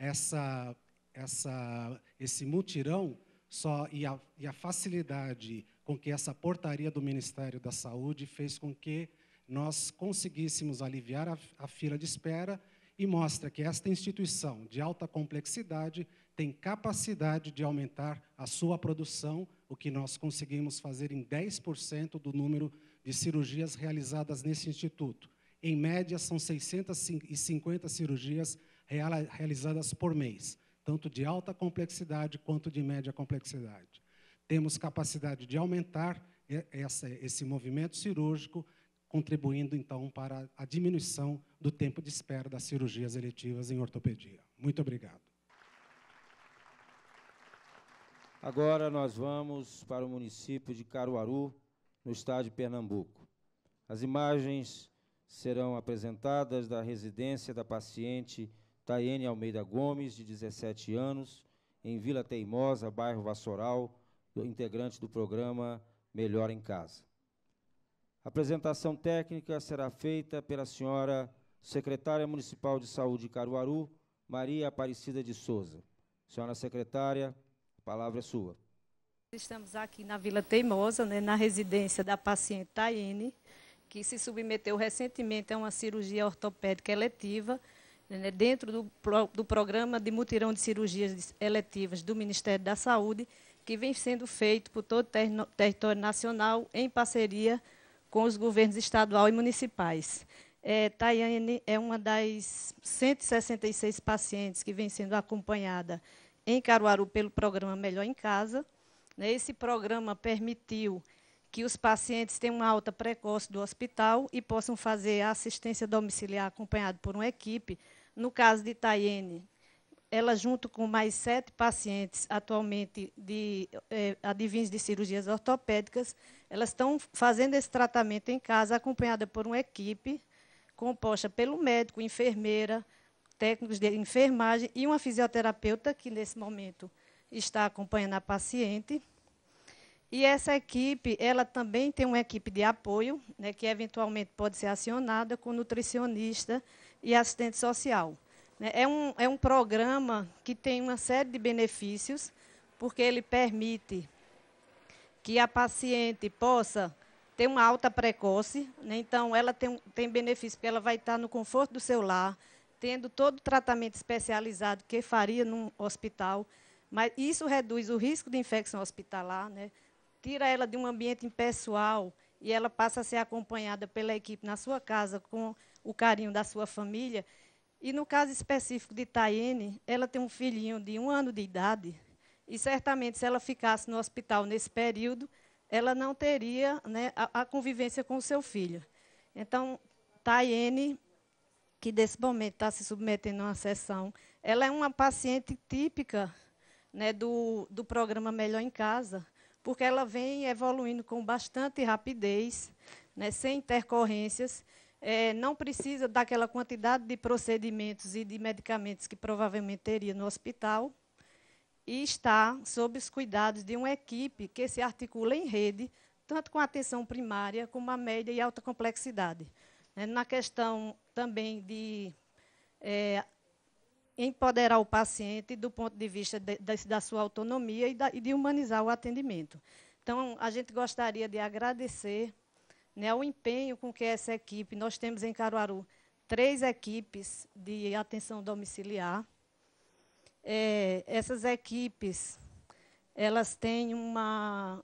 essa, essa, esse mutirão só e a, e a facilidade com que essa portaria do Ministério da Saúde fez com que nós conseguíssemos aliviar a, a fila de espera e mostra que esta instituição de alta complexidade tem capacidade de aumentar a sua produção, o que nós conseguimos fazer em 10% do número de cirurgias realizadas nesse instituto. Em média, são 650 cirurgias realizadas por mês, tanto de alta complexidade quanto de média complexidade. Temos capacidade de aumentar essa, esse movimento cirúrgico, contribuindo então para a diminuição do tempo de espera das cirurgias eletivas em ortopedia. Muito obrigado. Agora nós vamos para o município de Caruaru, no estado de Pernambuco. As imagens serão apresentadas da residência da paciente Taiane Almeida Gomes, de 17 anos, em Vila Teimosa, bairro Vassoral, integrante do programa Melhor em Casa. A apresentação técnica será feita pela senhora secretária municipal de saúde de Caruaru, Maria Aparecida de Souza. Senhora secretária, a palavra é sua. Estamos aqui na Vila Teimosa, né, na residência da paciente Taine, que se submeteu recentemente a uma cirurgia ortopédica eletiva né, dentro do, do programa de mutirão de cirurgias eletivas do Ministério da Saúde, que vem sendo feito por todo o ter território nacional em parceria com os governos estadual e municipais. É, Tayane é uma das 166 pacientes que vem sendo acompanhada em Caruaru pelo programa Melhor em Casa. Né. Esse programa permitiu que os pacientes tenham uma alta precoce do hospital e possam fazer a assistência domiciliar acompanhado por uma equipe no caso de Tayene, ela, junto com mais sete pacientes atualmente de eh, adivinhos de cirurgias ortopédicas, elas estão fazendo esse tratamento em casa, acompanhada por uma equipe composta pelo médico, enfermeira, técnicos de enfermagem e uma fisioterapeuta que, nesse momento, está acompanhando a paciente. E essa equipe, ela também tem uma equipe de apoio, né, que eventualmente pode ser acionada com nutricionista e assistente social. Né? É um, é um programa que tem uma série de benefícios, porque ele permite que a paciente possa ter uma alta precoce, né? então ela tem, tem benefício, porque ela vai estar no conforto do seu lar, tendo todo o tratamento especializado que faria num hospital, mas isso reduz o risco de infecção hospitalar, né? tira ela de um ambiente impessoal e ela passa a ser acompanhada pela equipe na sua casa com o carinho da sua família. E no caso específico de Tayene, ela tem um filhinho de um ano de idade, e certamente se ela ficasse no hospital nesse período, ela não teria né, a, a, convivência com o seu filho. Então, Tayene, que nesse momento está se submetendo a uma sessão, ela é uma paciente típica né, do, do programa Melhor em Casa, porque ela vem evoluindo com bastante rapidez, né, sem intercorrências, é, não precisa daquela quantidade de procedimentos e de medicamentos que provavelmente teria no hospital e está sob os cuidados de uma equipe que se articula em rede, tanto com a atenção primária como a média e alta complexidade. É, na questão também de é, empoderar o paciente do ponto de vista de, de, da sua autonomia e, da, e de humanizar o atendimento. Então, a gente gostaria de agradecer né, o empenho com que essa equipe, nós temos em Caruaru três equipes de atenção domiciliar. É, essas equipes, elas têm uma,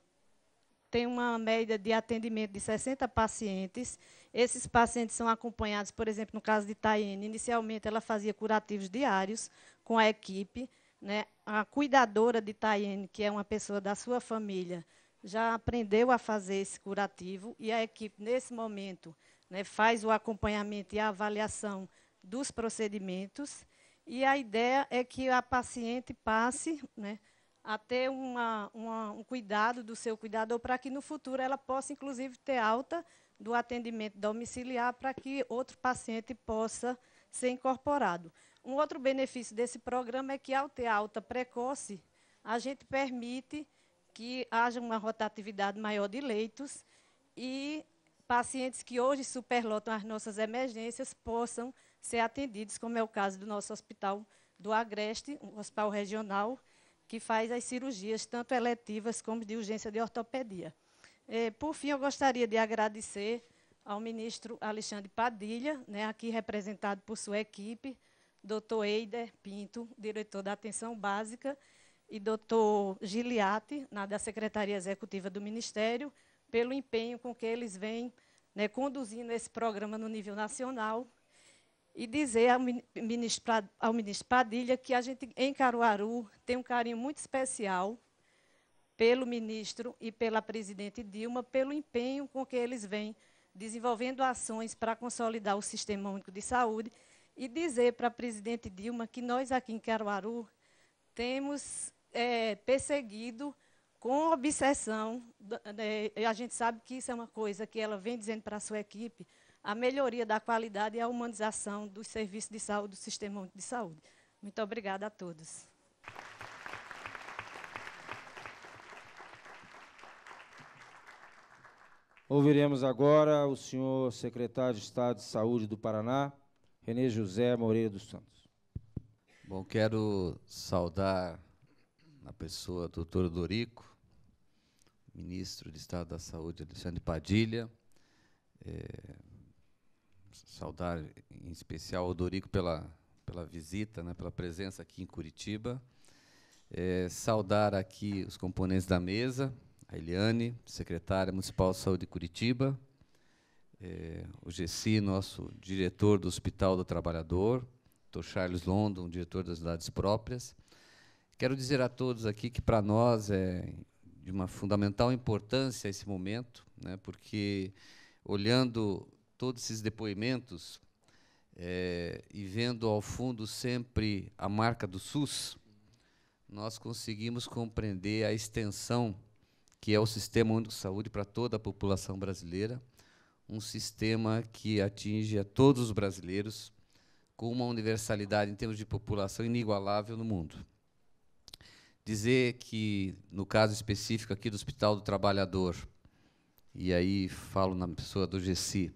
têm uma média de atendimento de 60 pacientes. Esses pacientes são acompanhados, por exemplo, no caso de Taiane, inicialmente ela fazia curativos diários com a equipe. Né? A cuidadora de Taiane, que é uma pessoa da sua família, já aprendeu a fazer esse curativo e a equipe, nesse momento, né, faz o acompanhamento e a avaliação dos procedimentos. E a ideia é que a paciente passe né, a ter uma, uma, um cuidado do seu cuidador para que no futuro ela possa, inclusive, ter alta do atendimento domiciliar para que outro paciente possa ser incorporado. Um outro benefício desse programa é que, ao ter alta precoce, a gente permite que haja uma rotatividade maior de leitos e pacientes que hoje superlotam as nossas emergências possam ser atendidos, como é o caso do nosso hospital do Agreste, um hospital regional, que faz as cirurgias, tanto eletivas como de urgência de ortopedia. É, por fim, eu gostaria de agradecer ao ministro Alexandre Padilha, né, aqui representado por sua equipe, doutor Eider Pinto, diretor da Atenção Básica, e doutor Giliati, na, da Secretaria Executiva do Ministério, pelo empenho com que eles vêm né, conduzindo esse programa no nível nacional e dizer ao ministro, ao ministro Padilha que a gente, em Caruaru, tem um carinho muito especial pelo ministro e pela presidente Dilma, pelo empenho com que eles vêm desenvolvendo ações para consolidar o Sistema Único de Saúde e dizer para a presidente Dilma que nós aqui em Caruaru temos é, perseguido com obsessão. É, a gente sabe que isso é uma coisa que ela vem dizendo para a sua equipe, a melhoria da qualidade e a humanização dos serviços de saúde, do sistema de saúde. Muito obrigada a todos. Ouviremos agora o senhor secretário de Estado de Saúde do Paraná, Renê José Moreira dos Santos. Bom, quero saudar na pessoa do doutor Dorico, ministro de Estado da Saúde, Alexandre Padilha, é, saudar em especial o Dorico pela, pela visita, né, pela presença aqui em Curitiba, é, saudar aqui os componentes da mesa, a Eliane, secretária municipal de saúde de Curitiba, é, o Gessi, nosso diretor do Hospital do Trabalhador, Dr. Charles London, diretor das unidades próprias, Quero dizer a todos aqui que para nós é de uma fundamental importância esse momento, né, porque olhando todos esses depoimentos é, e vendo ao fundo sempre a marca do SUS, nós conseguimos compreender a extensão que é o Sistema Único de Saúde para toda a população brasileira, um sistema que atinge a todos os brasileiros, com uma universalidade em termos de população inigualável no mundo dizer que, no caso específico aqui do Hospital do Trabalhador, e aí falo na pessoa do GC,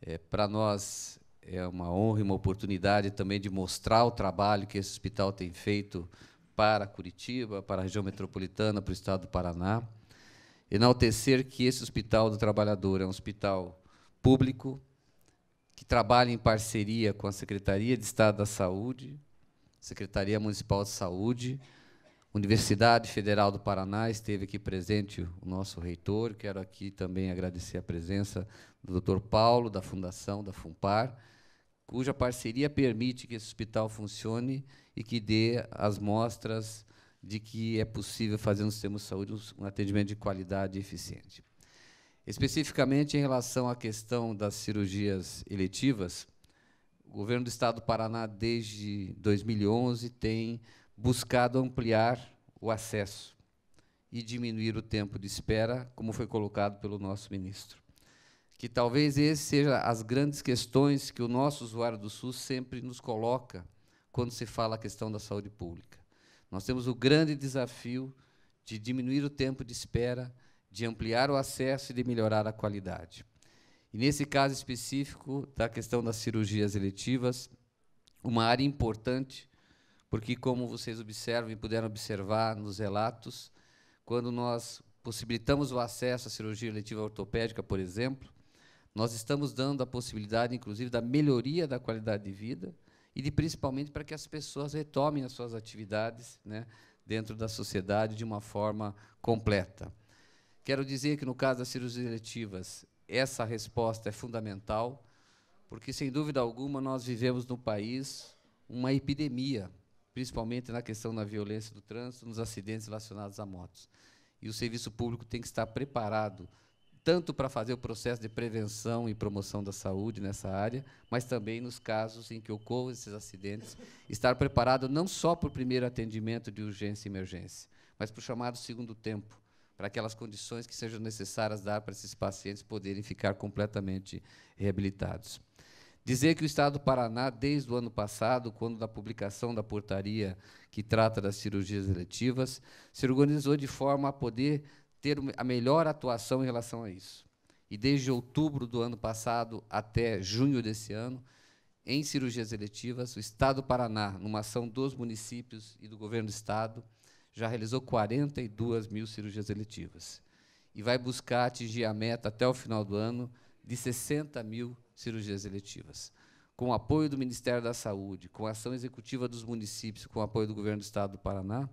é, para nós é uma honra e uma oportunidade também de mostrar o trabalho que esse hospital tem feito para Curitiba, para a região metropolitana, para o estado do Paraná. Enaltecer que esse Hospital do Trabalhador é um hospital público, que trabalha em parceria com a Secretaria de Estado da Saúde, Secretaria Municipal de Saúde, Universidade Federal do Paraná esteve aqui presente o nosso reitor. Quero aqui também agradecer a presença do Dr. Paulo, da Fundação da Fumpar, cuja parceria permite que esse hospital funcione e que dê as mostras de que é possível fazer no sistema de saúde um atendimento de qualidade e eficiente. Especificamente em relação à questão das cirurgias eletivas, o governo do estado do Paraná, desde 2011, tem buscado ampliar o acesso e diminuir o tempo de espera, como foi colocado pelo nosso ministro. Que talvez esse seja as grandes questões que o nosso usuário do SUS sempre nos coloca quando se fala a questão da saúde pública. Nós temos o grande desafio de diminuir o tempo de espera, de ampliar o acesso e de melhorar a qualidade. E nesse caso específico da questão das cirurgias eletivas, uma área importante porque, como vocês observam e puderam observar nos relatos, quando nós possibilitamos o acesso à cirurgia letiva ortopédica, por exemplo, nós estamos dando a possibilidade, inclusive, da melhoria da qualidade de vida e de principalmente para que as pessoas retomem as suas atividades né, dentro da sociedade de uma forma completa. Quero dizer que, no caso das cirurgias eletivas, essa resposta é fundamental, porque, sem dúvida alguma, nós vivemos no país uma epidemia principalmente na questão da violência do trânsito, nos acidentes relacionados a motos. E o serviço público tem que estar preparado tanto para fazer o processo de prevenção e promoção da saúde nessa área, mas também nos casos em que ocorram esses acidentes, estar preparado não só para o primeiro atendimento de urgência e emergência, mas para o chamado segundo tempo, para aquelas condições que sejam necessárias dar para esses pacientes poderem ficar completamente reabilitados. Dizer que o Estado do Paraná, desde o ano passado, quando da publicação da portaria que trata das cirurgias eletivas, se organizou de forma a poder ter a melhor atuação em relação a isso. E desde outubro do ano passado até junho desse ano, em cirurgias eletivas, o Estado do Paraná, numa ação dos municípios e do governo do Estado, já realizou 42 mil cirurgias eletivas. E vai buscar atingir a meta até o final do ano de 60 mil cirurgias cirurgias eletivas. Com o apoio do Ministério da Saúde, com a ação executiva dos municípios, com o apoio do governo do Estado do Paraná,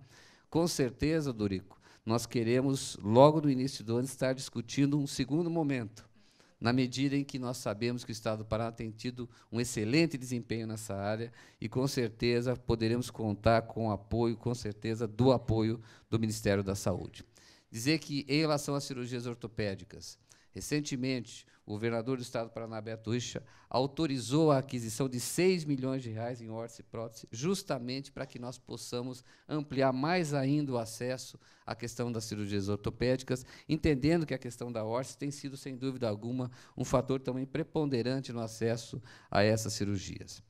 com certeza, Dorico, nós queremos, logo no início do ano, estar discutindo um segundo momento, na medida em que nós sabemos que o Estado do Paraná tem tido um excelente desempenho nessa área e, com certeza, poderemos contar com o apoio, com certeza, do apoio do Ministério da Saúde. Dizer que, em relação às cirurgias ortopédicas, Recentemente, o governador do estado Paraná, Beto Richa, autorizou a aquisição de 6 milhões de reais em órtese e prótese, justamente para que nós possamos ampliar mais ainda o acesso à questão das cirurgias ortopédicas, entendendo que a questão da órtese tem sido, sem dúvida alguma, um fator também preponderante no acesso a essas cirurgias.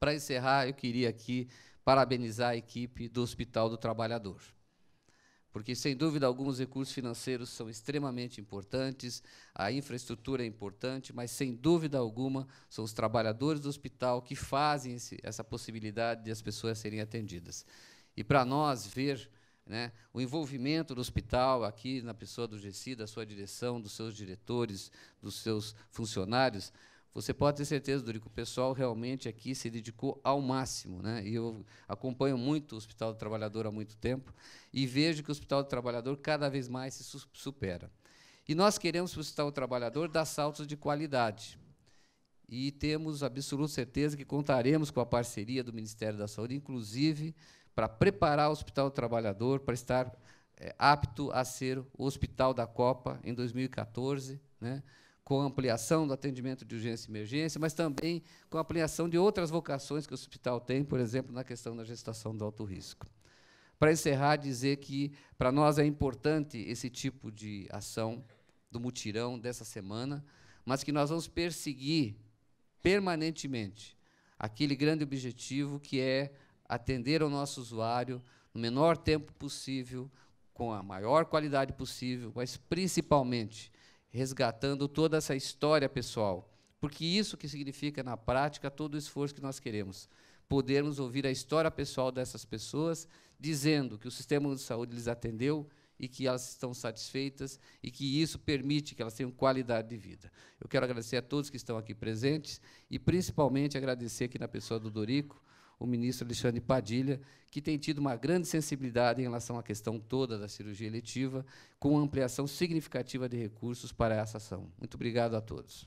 Para encerrar, eu queria aqui parabenizar a equipe do Hospital do Trabalhador porque, sem dúvida, alguns recursos financeiros são extremamente importantes, a infraestrutura é importante, mas, sem dúvida alguma, são os trabalhadores do hospital que fazem esse, essa possibilidade de as pessoas serem atendidas. E, para nós, ver né, o envolvimento do hospital aqui na pessoa do GC, da sua direção, dos seus diretores, dos seus funcionários, você pode ter certeza, Dorico, o pessoal realmente aqui se dedicou ao máximo. Né? E eu acompanho muito o Hospital do Trabalhador há muito tempo e vejo que o Hospital do Trabalhador cada vez mais se supera. E nós queremos que o Hospital do Trabalhador dar saltos de qualidade. E temos absoluta certeza que contaremos com a parceria do Ministério da Saúde, inclusive para preparar o Hospital do Trabalhador para estar é, apto a ser o Hospital da Copa em 2014, né? com a ampliação do atendimento de urgência e emergência, mas também com a ampliação de outras vocações que o hospital tem, por exemplo, na questão da gestação do alto risco. Para encerrar, dizer que para nós é importante esse tipo de ação do mutirão dessa semana, mas que nós vamos perseguir permanentemente aquele grande objetivo que é atender ao nosso usuário no menor tempo possível, com a maior qualidade possível, mas principalmente resgatando toda essa história pessoal. Porque isso que significa, na prática, todo o esforço que nós queremos. Podermos ouvir a história pessoal dessas pessoas, dizendo que o sistema de saúde lhes atendeu e que elas estão satisfeitas e que isso permite que elas tenham qualidade de vida. Eu quero agradecer a todos que estão aqui presentes e, principalmente, agradecer aqui na pessoa do Dorico, o ministro Alexandre Padilha, que tem tido uma grande sensibilidade em relação à questão toda da cirurgia eletiva, com ampliação significativa de recursos para essa ação. Muito obrigado a todos.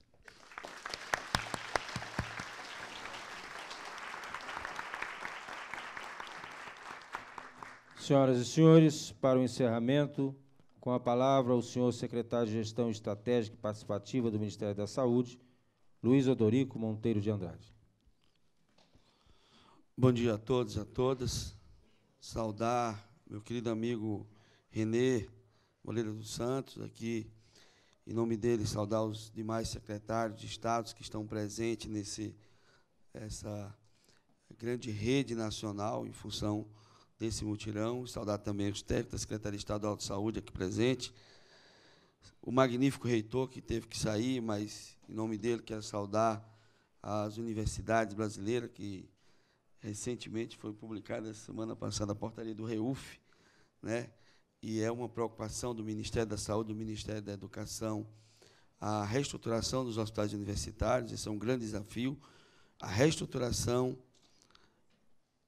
Senhoras e senhores, para o encerramento, com a palavra o senhor secretário de Gestão Estratégica e Participativa do Ministério da Saúde, Luiz Odorico Monteiro de Andrade. Bom dia a todos e a todas. Saudar meu querido amigo Renê Moreira dos Santos, aqui, em nome dele, saudar os demais secretários de Estados que estão presentes nesse essa grande rede nacional em função desse mutirão. Saudar também os técnicos da Secretaria Estadual de Saúde aqui presente. O magnífico reitor que teve que sair, mas em nome dele quero saudar as universidades brasileiras que Recentemente foi publicada, semana passada, a portaria do REUF, né? e é uma preocupação do Ministério da Saúde, do Ministério da Educação, a reestruturação dos hospitais universitários, esse é um grande desafio, a reestruturação,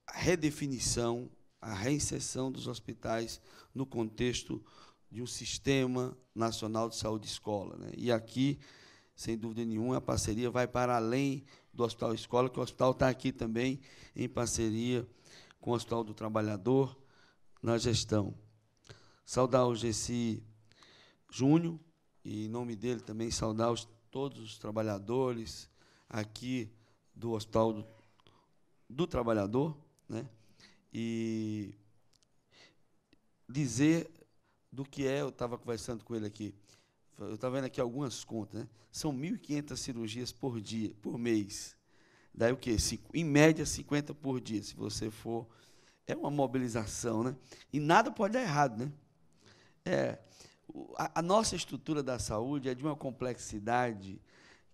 a redefinição, a reinserção dos hospitais no contexto de um sistema nacional de saúde escola. Né? E aqui, sem dúvida nenhuma, a parceria vai para além do Hospital Escola, que o hospital está aqui também em parceria com o Hospital do Trabalhador na gestão. Saudar o Gessi Júnior, e em nome dele também saudar os, todos os trabalhadores aqui do Hospital do, do Trabalhador, né? e dizer do que é, eu estava conversando com ele aqui, eu estava vendo aqui algumas contas, né? São 1.500 cirurgias por dia, por mês. Daí o quê? Cinco, em média, 50 por dia, se você for. É uma mobilização, né? E nada pode dar errado, né? É, a, a nossa estrutura da saúde é de uma complexidade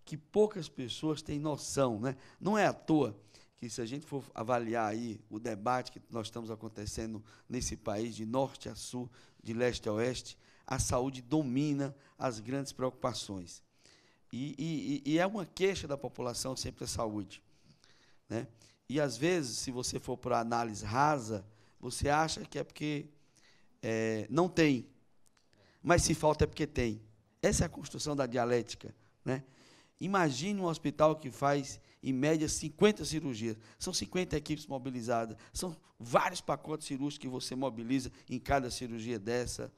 que poucas pessoas têm noção, né? Não é à toa que se a gente for avaliar aí o debate que nós estamos acontecendo nesse país de norte a sul, de leste a oeste, a saúde domina as grandes preocupações. E, e, e é uma queixa da população sempre a saúde. Né? E às vezes, se você for para análise rasa, você acha que é porque é, não tem. Mas se falta é porque tem. Essa é a construção da dialética. Né? Imagine um hospital que faz, em média, 50 cirurgias. São 50 equipes mobilizadas. São vários pacotes cirúrgicos que você mobiliza em cada cirurgia dessa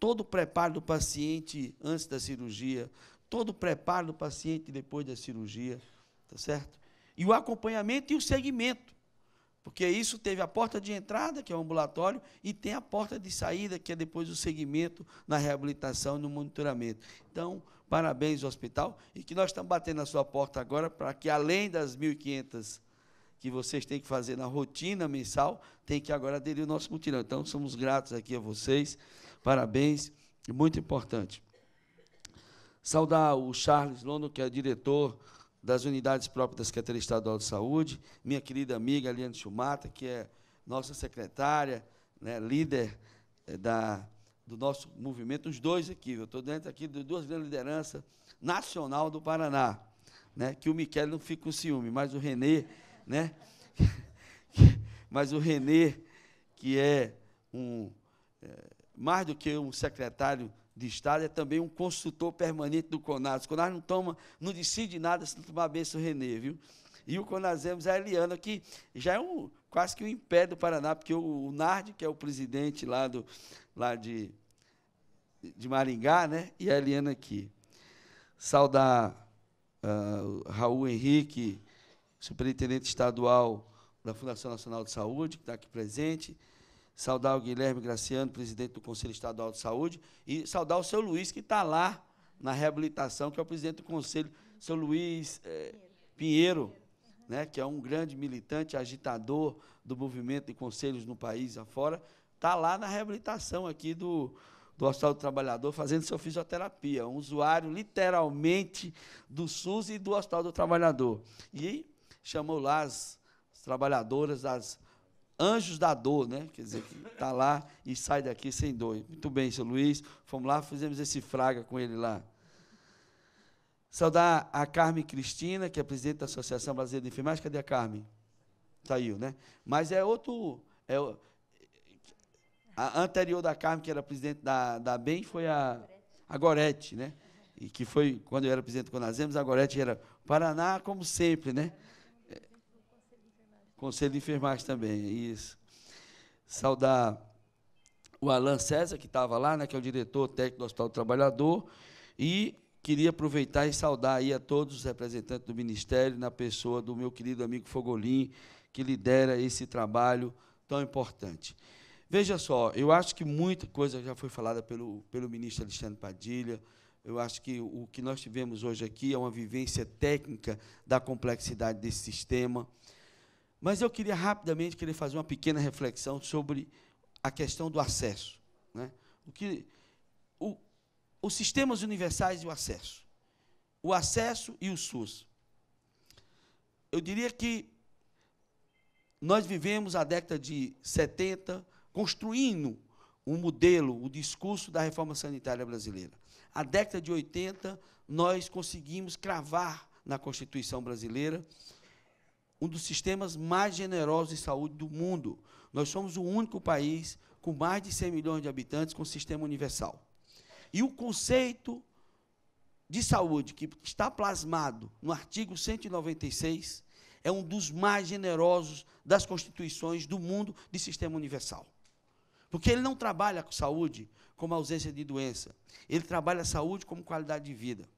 todo o preparo do paciente antes da cirurgia, todo o preparo do paciente depois da cirurgia, tá certo? E o acompanhamento e o segmento. Porque isso teve a porta de entrada, que é o ambulatório, e tem a porta de saída, que é depois o segmento na reabilitação e no monitoramento. Então, parabéns, ao hospital, e que nós estamos batendo na sua porta agora para que, além das 1.500 que vocês têm que fazer na rotina mensal, tem que agora aderir o nosso mutirão. Então, somos gratos aqui a vocês. Parabéns, e muito importante. Saudar o Charles Lono, que é diretor das unidades próprias da Secretaria Estadual de Saúde, minha querida amiga Eliane Schumata, que é nossa secretária, né, líder eh, da, do nosso movimento, os dois aqui, eu estou dentro aqui de duas grandes lideranças nacional do Paraná, né, que o Miquel não fica com ciúme, mas o Renê, né, mas o Renê, que é um... É, mais do que um secretário de Estado, é também um consultor permanente do CONAS. O CONAS não toma, não decide nada se não tomar benção Renê, viu? E o Conazemos é a Eliana, que já é um, quase que um império do Paraná, porque o, o Nard, que é o presidente lá, do, lá de, de Maringá, né? e a Eliana aqui. Saudar uh, Raul Henrique, superintendente estadual da Fundação Nacional de Saúde, que está aqui presente saudar o Guilherme Graciano, presidente do Conselho Estadual de Saúde, e saudar o seu Luiz, que está lá na reabilitação, que é o presidente do Conselho, seu Luiz é, Pinheiro, né, que é um grande militante, agitador do movimento de conselhos no país afora, está lá na reabilitação aqui do, do Hospital do Trabalhador fazendo sua fisioterapia, um usuário literalmente do SUS e do Hospital do Trabalhador. E chamou lá as, as trabalhadoras, as anjos da dor, né? Quer dizer, que está lá e sai daqui sem dor. Muito bem, seu Luiz. Fomos lá, fizemos esse fraga com ele lá. Saudar a Carmen Cristina, que é presidente da Associação Brasileira de Enfermagem. Cadê a Carmen? Saiu, né? Mas é outro. É, a anterior da Carmen, que era presidente da, da BEM, foi a, a Gorete, né? E que foi quando eu era presidente do Conazemos, a Gorete era Paraná, como sempre, né? Conselho de Enfermagem também, isso. Saudar o Alan César, que estava lá, né, que é o diretor técnico do Hospital do Trabalhador, e queria aproveitar e saudar aí a todos os representantes do Ministério, na pessoa do meu querido amigo Fogolim, que lidera esse trabalho tão importante. Veja só, eu acho que muita coisa já foi falada pelo, pelo ministro Alexandre Padilha, eu acho que o que nós tivemos hoje aqui é uma vivência técnica da complexidade desse sistema, mas eu queria rapidamente querer fazer uma pequena reflexão sobre a questão do acesso. Né? O que, o, os sistemas universais e o acesso. O acesso e o SUS. Eu diria que nós vivemos a década de 70 construindo um modelo, o um discurso da reforma sanitária brasileira. A década de 80, nós conseguimos cravar na Constituição brasileira um dos sistemas mais generosos de saúde do mundo. Nós somos o único país com mais de 100 milhões de habitantes com sistema universal. E o conceito de saúde que está plasmado no artigo 196 é um dos mais generosos das constituições do mundo de sistema universal. Porque ele não trabalha com saúde como ausência de doença. Ele trabalha a saúde como qualidade de vida.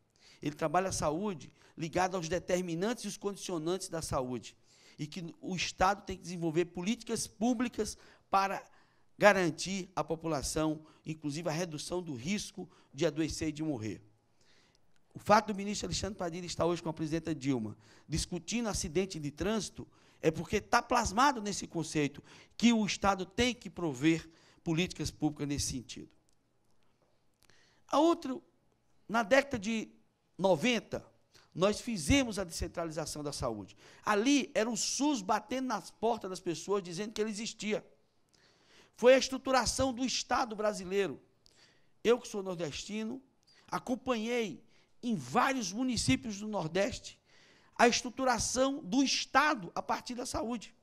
Ele trabalha a saúde ligado aos determinantes e os condicionantes da saúde, e que o Estado tem que desenvolver políticas públicas para garantir à população, inclusive a redução do risco de adoecer e de morrer. O fato do ministro Alexandre Padilha estar hoje com a presidenta Dilma discutindo acidente de trânsito é porque está plasmado nesse conceito que o Estado tem que prover políticas públicas nesse sentido. A outra, na década de 90, nós fizemos a descentralização da saúde. Ali era o SUS batendo nas portas das pessoas, dizendo que ele existia. Foi a estruturação do Estado brasileiro. Eu, que sou nordestino, acompanhei em vários municípios do Nordeste a estruturação do Estado a partir da saúde.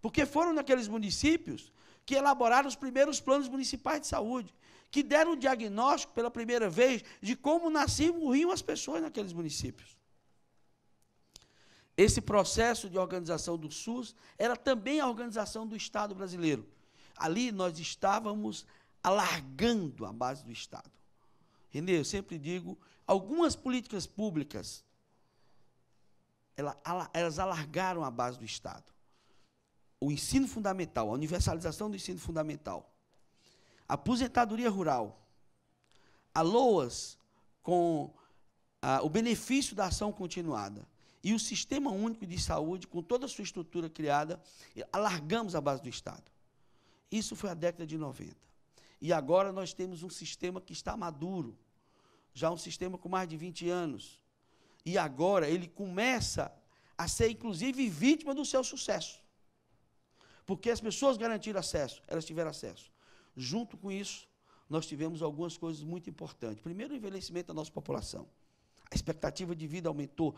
Porque foram naqueles municípios que elaboraram os primeiros planos municipais de saúde que deram o diagnóstico pela primeira vez de como nasciam e morriam as pessoas naqueles municípios. Esse processo de organização do SUS era também a organização do Estado brasileiro. Ali nós estávamos alargando a base do Estado. Renê, eu sempre digo, algumas políticas públicas, elas alargaram a base do Estado. O ensino fundamental, a universalização do ensino fundamental, aposentadoria rural, aloas com ah, o benefício da ação continuada e o Sistema Único de Saúde, com toda a sua estrutura criada, alargamos a base do Estado. Isso foi a década de 90. E agora nós temos um sistema que está maduro, já um sistema com mais de 20 anos. E agora ele começa a ser, inclusive, vítima do seu sucesso. Porque as pessoas garantiram acesso, elas tiveram acesso. Junto com isso, nós tivemos algumas coisas muito importantes. Primeiro, o envelhecimento da nossa população. A expectativa de vida aumentou.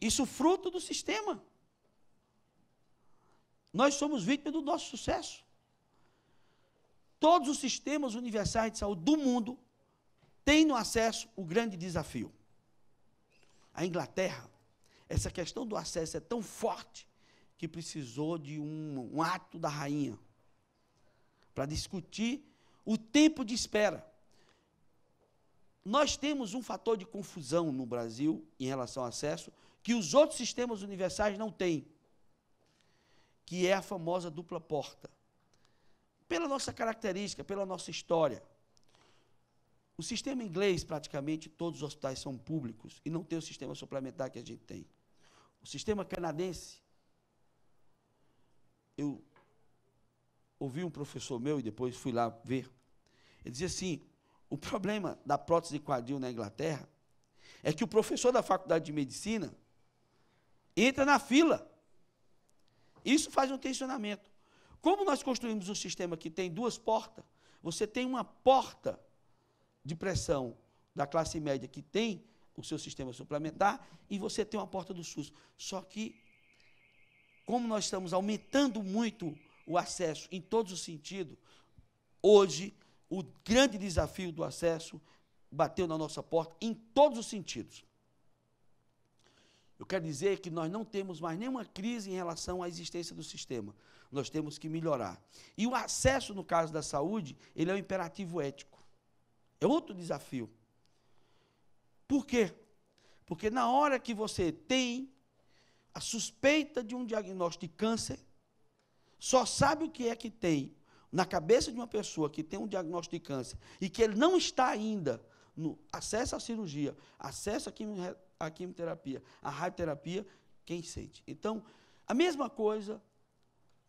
Isso fruto do sistema. Nós somos vítimas do nosso sucesso. Todos os sistemas universais de saúde do mundo têm no acesso o grande desafio. A Inglaterra, essa questão do acesso é tão forte que precisou de um, um ato da rainha, para discutir o tempo de espera. Nós temos um fator de confusão no Brasil em relação ao acesso que os outros sistemas universais não têm, que é a famosa dupla porta. Pela nossa característica, pela nossa história, o sistema inglês, praticamente todos os hospitais são públicos e não tem o sistema suplementar que a gente tem. O sistema canadense, eu ouvi um professor meu e depois fui lá ver. Ele dizia assim: o problema da prótese quadril na Inglaterra é que o professor da faculdade de medicina entra na fila. Isso faz um tensionamento. Como nós construímos um sistema que tem duas portas, você tem uma porta de pressão da classe média que tem o seu sistema suplementar e você tem uma porta do SUS. Só que, como nós estamos aumentando muito o acesso em todos os sentidos, hoje o grande desafio do acesso bateu na nossa porta em todos os sentidos. Eu quero dizer que nós não temos mais nenhuma crise em relação à existência do sistema. Nós temos que melhorar. E o acesso, no caso da saúde, ele é um imperativo ético. É outro desafio. Por quê? Porque na hora que você tem a suspeita de um diagnóstico de câncer, só sabe o que é que tem na cabeça de uma pessoa que tem um diagnóstico de câncer e que ele não está ainda no acesso à cirurgia, acesso à, quimioterapia, à radioterapia, quem sente? Então, a mesma coisa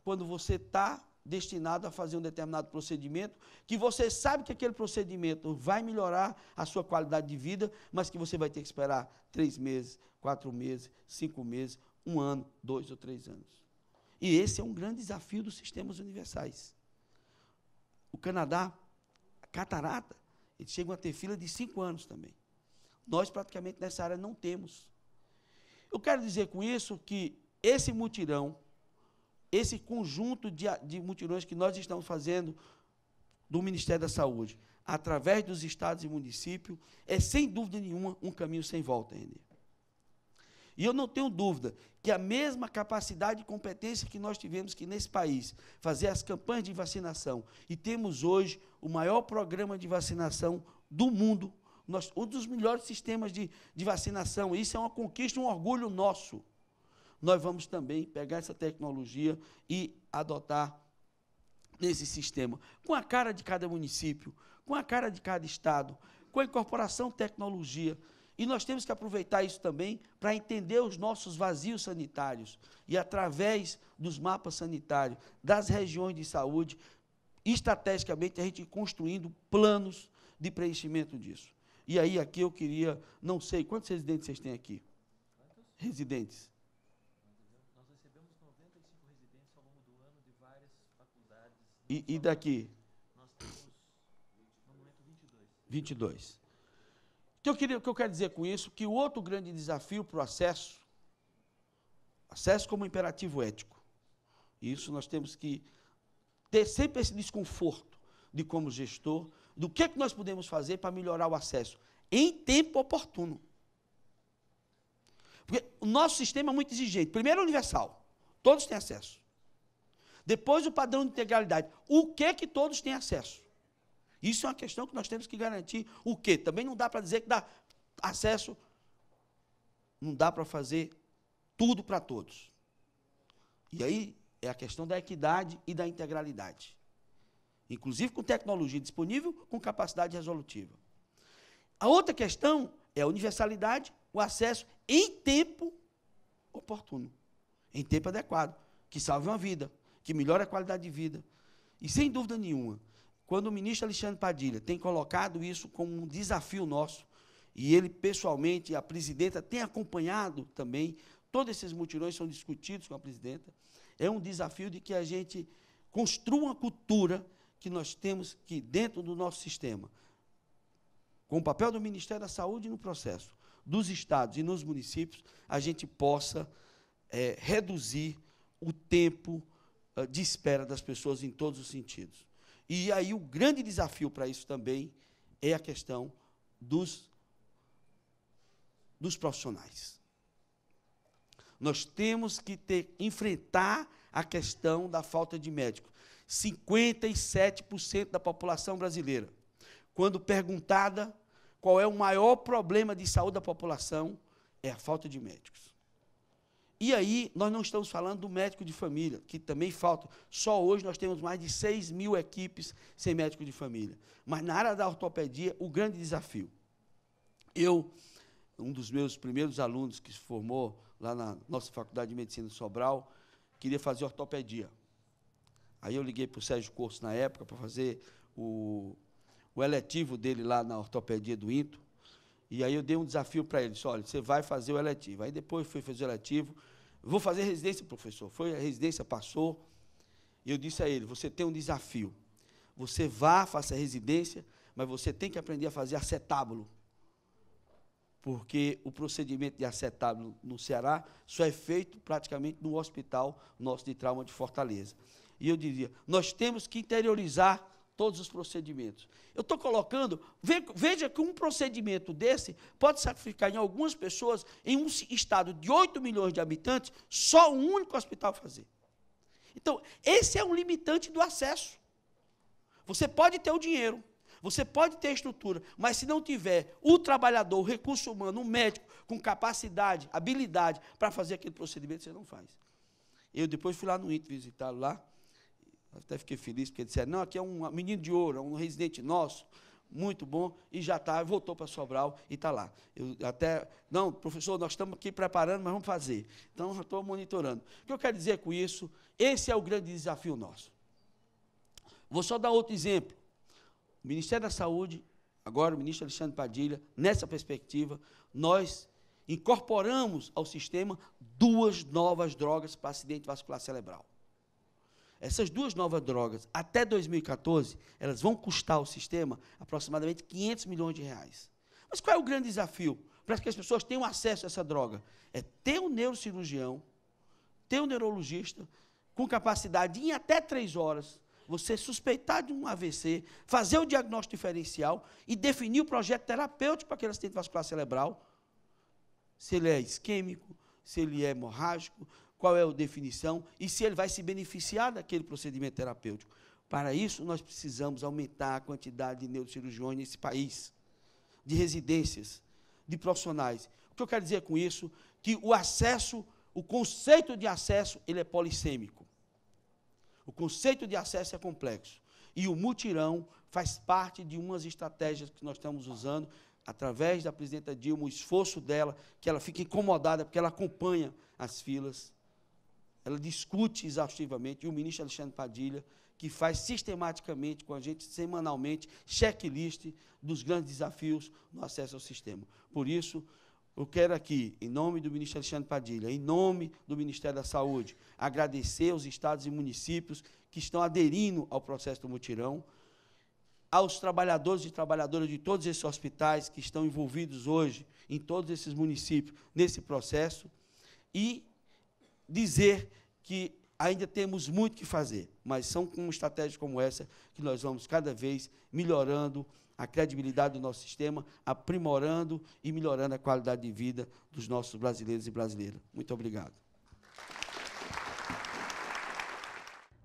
quando você está destinado a fazer um determinado procedimento, que você sabe que aquele procedimento vai melhorar a sua qualidade de vida, mas que você vai ter que esperar três meses, quatro meses, cinco meses, um ano, dois ou três anos. E esse é um grande desafio dos sistemas universais. O Canadá, a catarata, eles chegam a ter fila de cinco anos também. Nós, praticamente, nessa área não temos. Eu quero dizer com isso que esse mutirão, esse conjunto de, de mutirões que nós estamos fazendo do Ministério da Saúde, através dos estados e municípios, é sem dúvida nenhuma um caminho sem volta, Renê. E eu não tenho dúvida que a mesma capacidade e competência que nós tivemos que nesse país fazer as campanhas de vacinação e temos hoje o maior programa de vacinação do mundo, nós, um dos melhores sistemas de, de vacinação. Isso é uma conquista, um orgulho nosso. Nós vamos também pegar essa tecnologia e adotar nesse sistema, com a cara de cada município, com a cara de cada estado, com a incorporação de tecnologia. E nós temos que aproveitar isso também para entender os nossos vazios sanitários e, através dos mapas sanitários, das regiões de saúde, estrategicamente a gente construindo planos de preenchimento disso. E aí, aqui eu queria, não sei, quantos residentes vocês têm aqui? Quantos? Residentes. Nós recebemos 95 residentes ao longo do ano de várias faculdades. E, e daqui? Nós temos, no momento, 22. 22. Então, o que eu quero dizer com isso? Que o outro grande desafio para o acesso, acesso como imperativo ético, e isso nós temos que ter sempre esse desconforto de como gestor, do que, é que nós podemos fazer para melhorar o acesso em tempo oportuno. Porque o nosso sistema é muito exigente. Primeiro, universal. Todos têm acesso. Depois, o padrão de integralidade. O que é que todos têm acesso? Isso é uma questão que nós temos que garantir. O quê? Também não dá para dizer que dá acesso, não dá para fazer tudo para todos. E aí é a questão da equidade e da integralidade. Inclusive com tecnologia disponível, com capacidade resolutiva. A outra questão é a universalidade, o acesso em tempo oportuno, em tempo adequado, que salve uma vida, que melhore a qualidade de vida. E sem dúvida nenhuma, quando o ministro Alexandre Padilha tem colocado isso como um desafio nosso, e ele pessoalmente, a presidenta, tem acompanhado também, todos esses mutirões são discutidos com a presidenta, é um desafio de que a gente construa uma cultura que nós temos que, dentro do nosso sistema, com o papel do Ministério da Saúde no processo, dos estados e nos municípios, a gente possa é, reduzir o tempo eh, de espera das pessoas em todos os sentidos. E aí o grande desafio para isso também é a questão dos, dos profissionais. Nós temos que ter, enfrentar a questão da falta de médicos. 57% da população brasileira, quando perguntada qual é o maior problema de saúde da população, é a falta de médicos. E aí, nós não estamos falando do médico de família, que também falta. Só hoje nós temos mais de 6 mil equipes sem médico de família. Mas na área da ortopedia, o grande desafio. Eu, um dos meus primeiros alunos que se formou lá na nossa Faculdade de Medicina de Sobral, queria fazer ortopedia. Aí eu liguei para o Sérgio Corso na época para fazer o, o eletivo dele lá na ortopedia do INTO. E aí eu dei um desafio para ele, disse, olha, você vai fazer o eletivo. Aí depois fui fazer o eletivo, vou fazer residência, professor. Foi a residência, passou. E eu disse a ele, você tem um desafio. Você vá, faça a residência, mas você tem que aprender a fazer acetábulo. Porque o procedimento de acetábulo no Ceará só é feito praticamente no hospital nosso de trauma de Fortaleza. E eu dizia, nós temos que interiorizar todos os procedimentos. Eu estou colocando, veja que um procedimento desse pode sacrificar em algumas pessoas, em um estado de 8 milhões de habitantes, só um único hospital fazer. Então, esse é um limitante do acesso. Você pode ter o dinheiro, você pode ter estrutura, mas se não tiver o trabalhador, o recurso humano, o médico com capacidade, habilidade para fazer aquele procedimento, você não faz. Eu depois fui lá no INTE visitá-lo lá. Até fiquei feliz, porque disseram, não, aqui é um menino de ouro, é um residente nosso, muito bom, e já está, voltou para Sobral e está lá. Eu até, não, professor, nós estamos aqui preparando, mas vamos fazer. Então, já estou monitorando. O que eu quero dizer com isso, esse é o grande desafio nosso. Vou só dar outro exemplo. O Ministério da Saúde, agora o ministro Alexandre Padilha, nessa perspectiva, nós incorporamos ao sistema duas novas drogas para acidente vascular cerebral. Essas duas novas drogas, até 2014, elas vão custar ao sistema aproximadamente 500 milhões de reais. Mas qual é o grande desafio para que as pessoas tenham acesso a essa droga? É ter um neurocirurgião, ter um neurologista com capacidade em até três horas, você suspeitar de um AVC, fazer o diagnóstico diferencial e definir o projeto terapêutico para aquele acidente vascular cerebral, se ele é isquêmico, se ele é hemorrágico, qual é a definição e se ele vai se beneficiar daquele procedimento terapêutico. Para isso, nós precisamos aumentar a quantidade de neurocirurgiões nesse país, de residências, de profissionais. O que eu quero dizer com isso? Que o acesso, o conceito de acesso, ele é polissêmico. O conceito de acesso é complexo. E o mutirão faz parte de umas estratégias que nós estamos usando através da presidenta Dilma, o esforço dela, que ela fica incomodada, porque ela acompanha as filas ela discute exaustivamente, e o ministro Alexandre Padilha, que faz sistematicamente com a gente, semanalmente, checklist dos grandes desafios no acesso ao sistema. Por isso, eu quero aqui, em nome do ministro Alexandre Padilha, em nome do Ministério da Saúde, agradecer aos estados e municípios que estão aderindo ao processo do mutirão, aos trabalhadores e trabalhadoras de todos esses hospitais que estão envolvidos hoje em todos esses municípios nesse processo e dizer que ainda temos muito que fazer, mas são com estratégias como essa que nós vamos cada vez melhorando a credibilidade do nosso sistema, aprimorando e melhorando a qualidade de vida dos nossos brasileiros e brasileiras. Muito obrigado.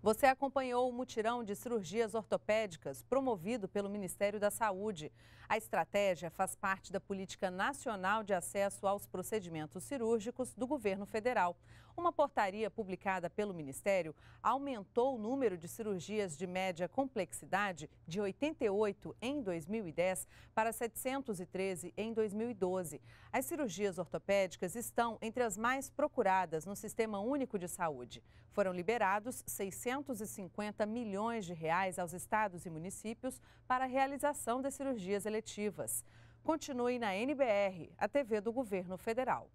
Você acompanhou o mutirão de cirurgias ortopédicas promovido pelo Ministério da Saúde. A estratégia faz parte da Política Nacional de Acesso aos Procedimentos Cirúrgicos do governo federal. Uma portaria publicada pelo Ministério aumentou o número de cirurgias de média complexidade de 88 em 2010 para 713 em 2012. As cirurgias ortopédicas estão entre as mais procuradas no Sistema Único de Saúde. Foram liberados 650 milhões de reais aos estados e municípios para a realização das cirurgias eletivas. Continue na NBR, a TV do Governo Federal.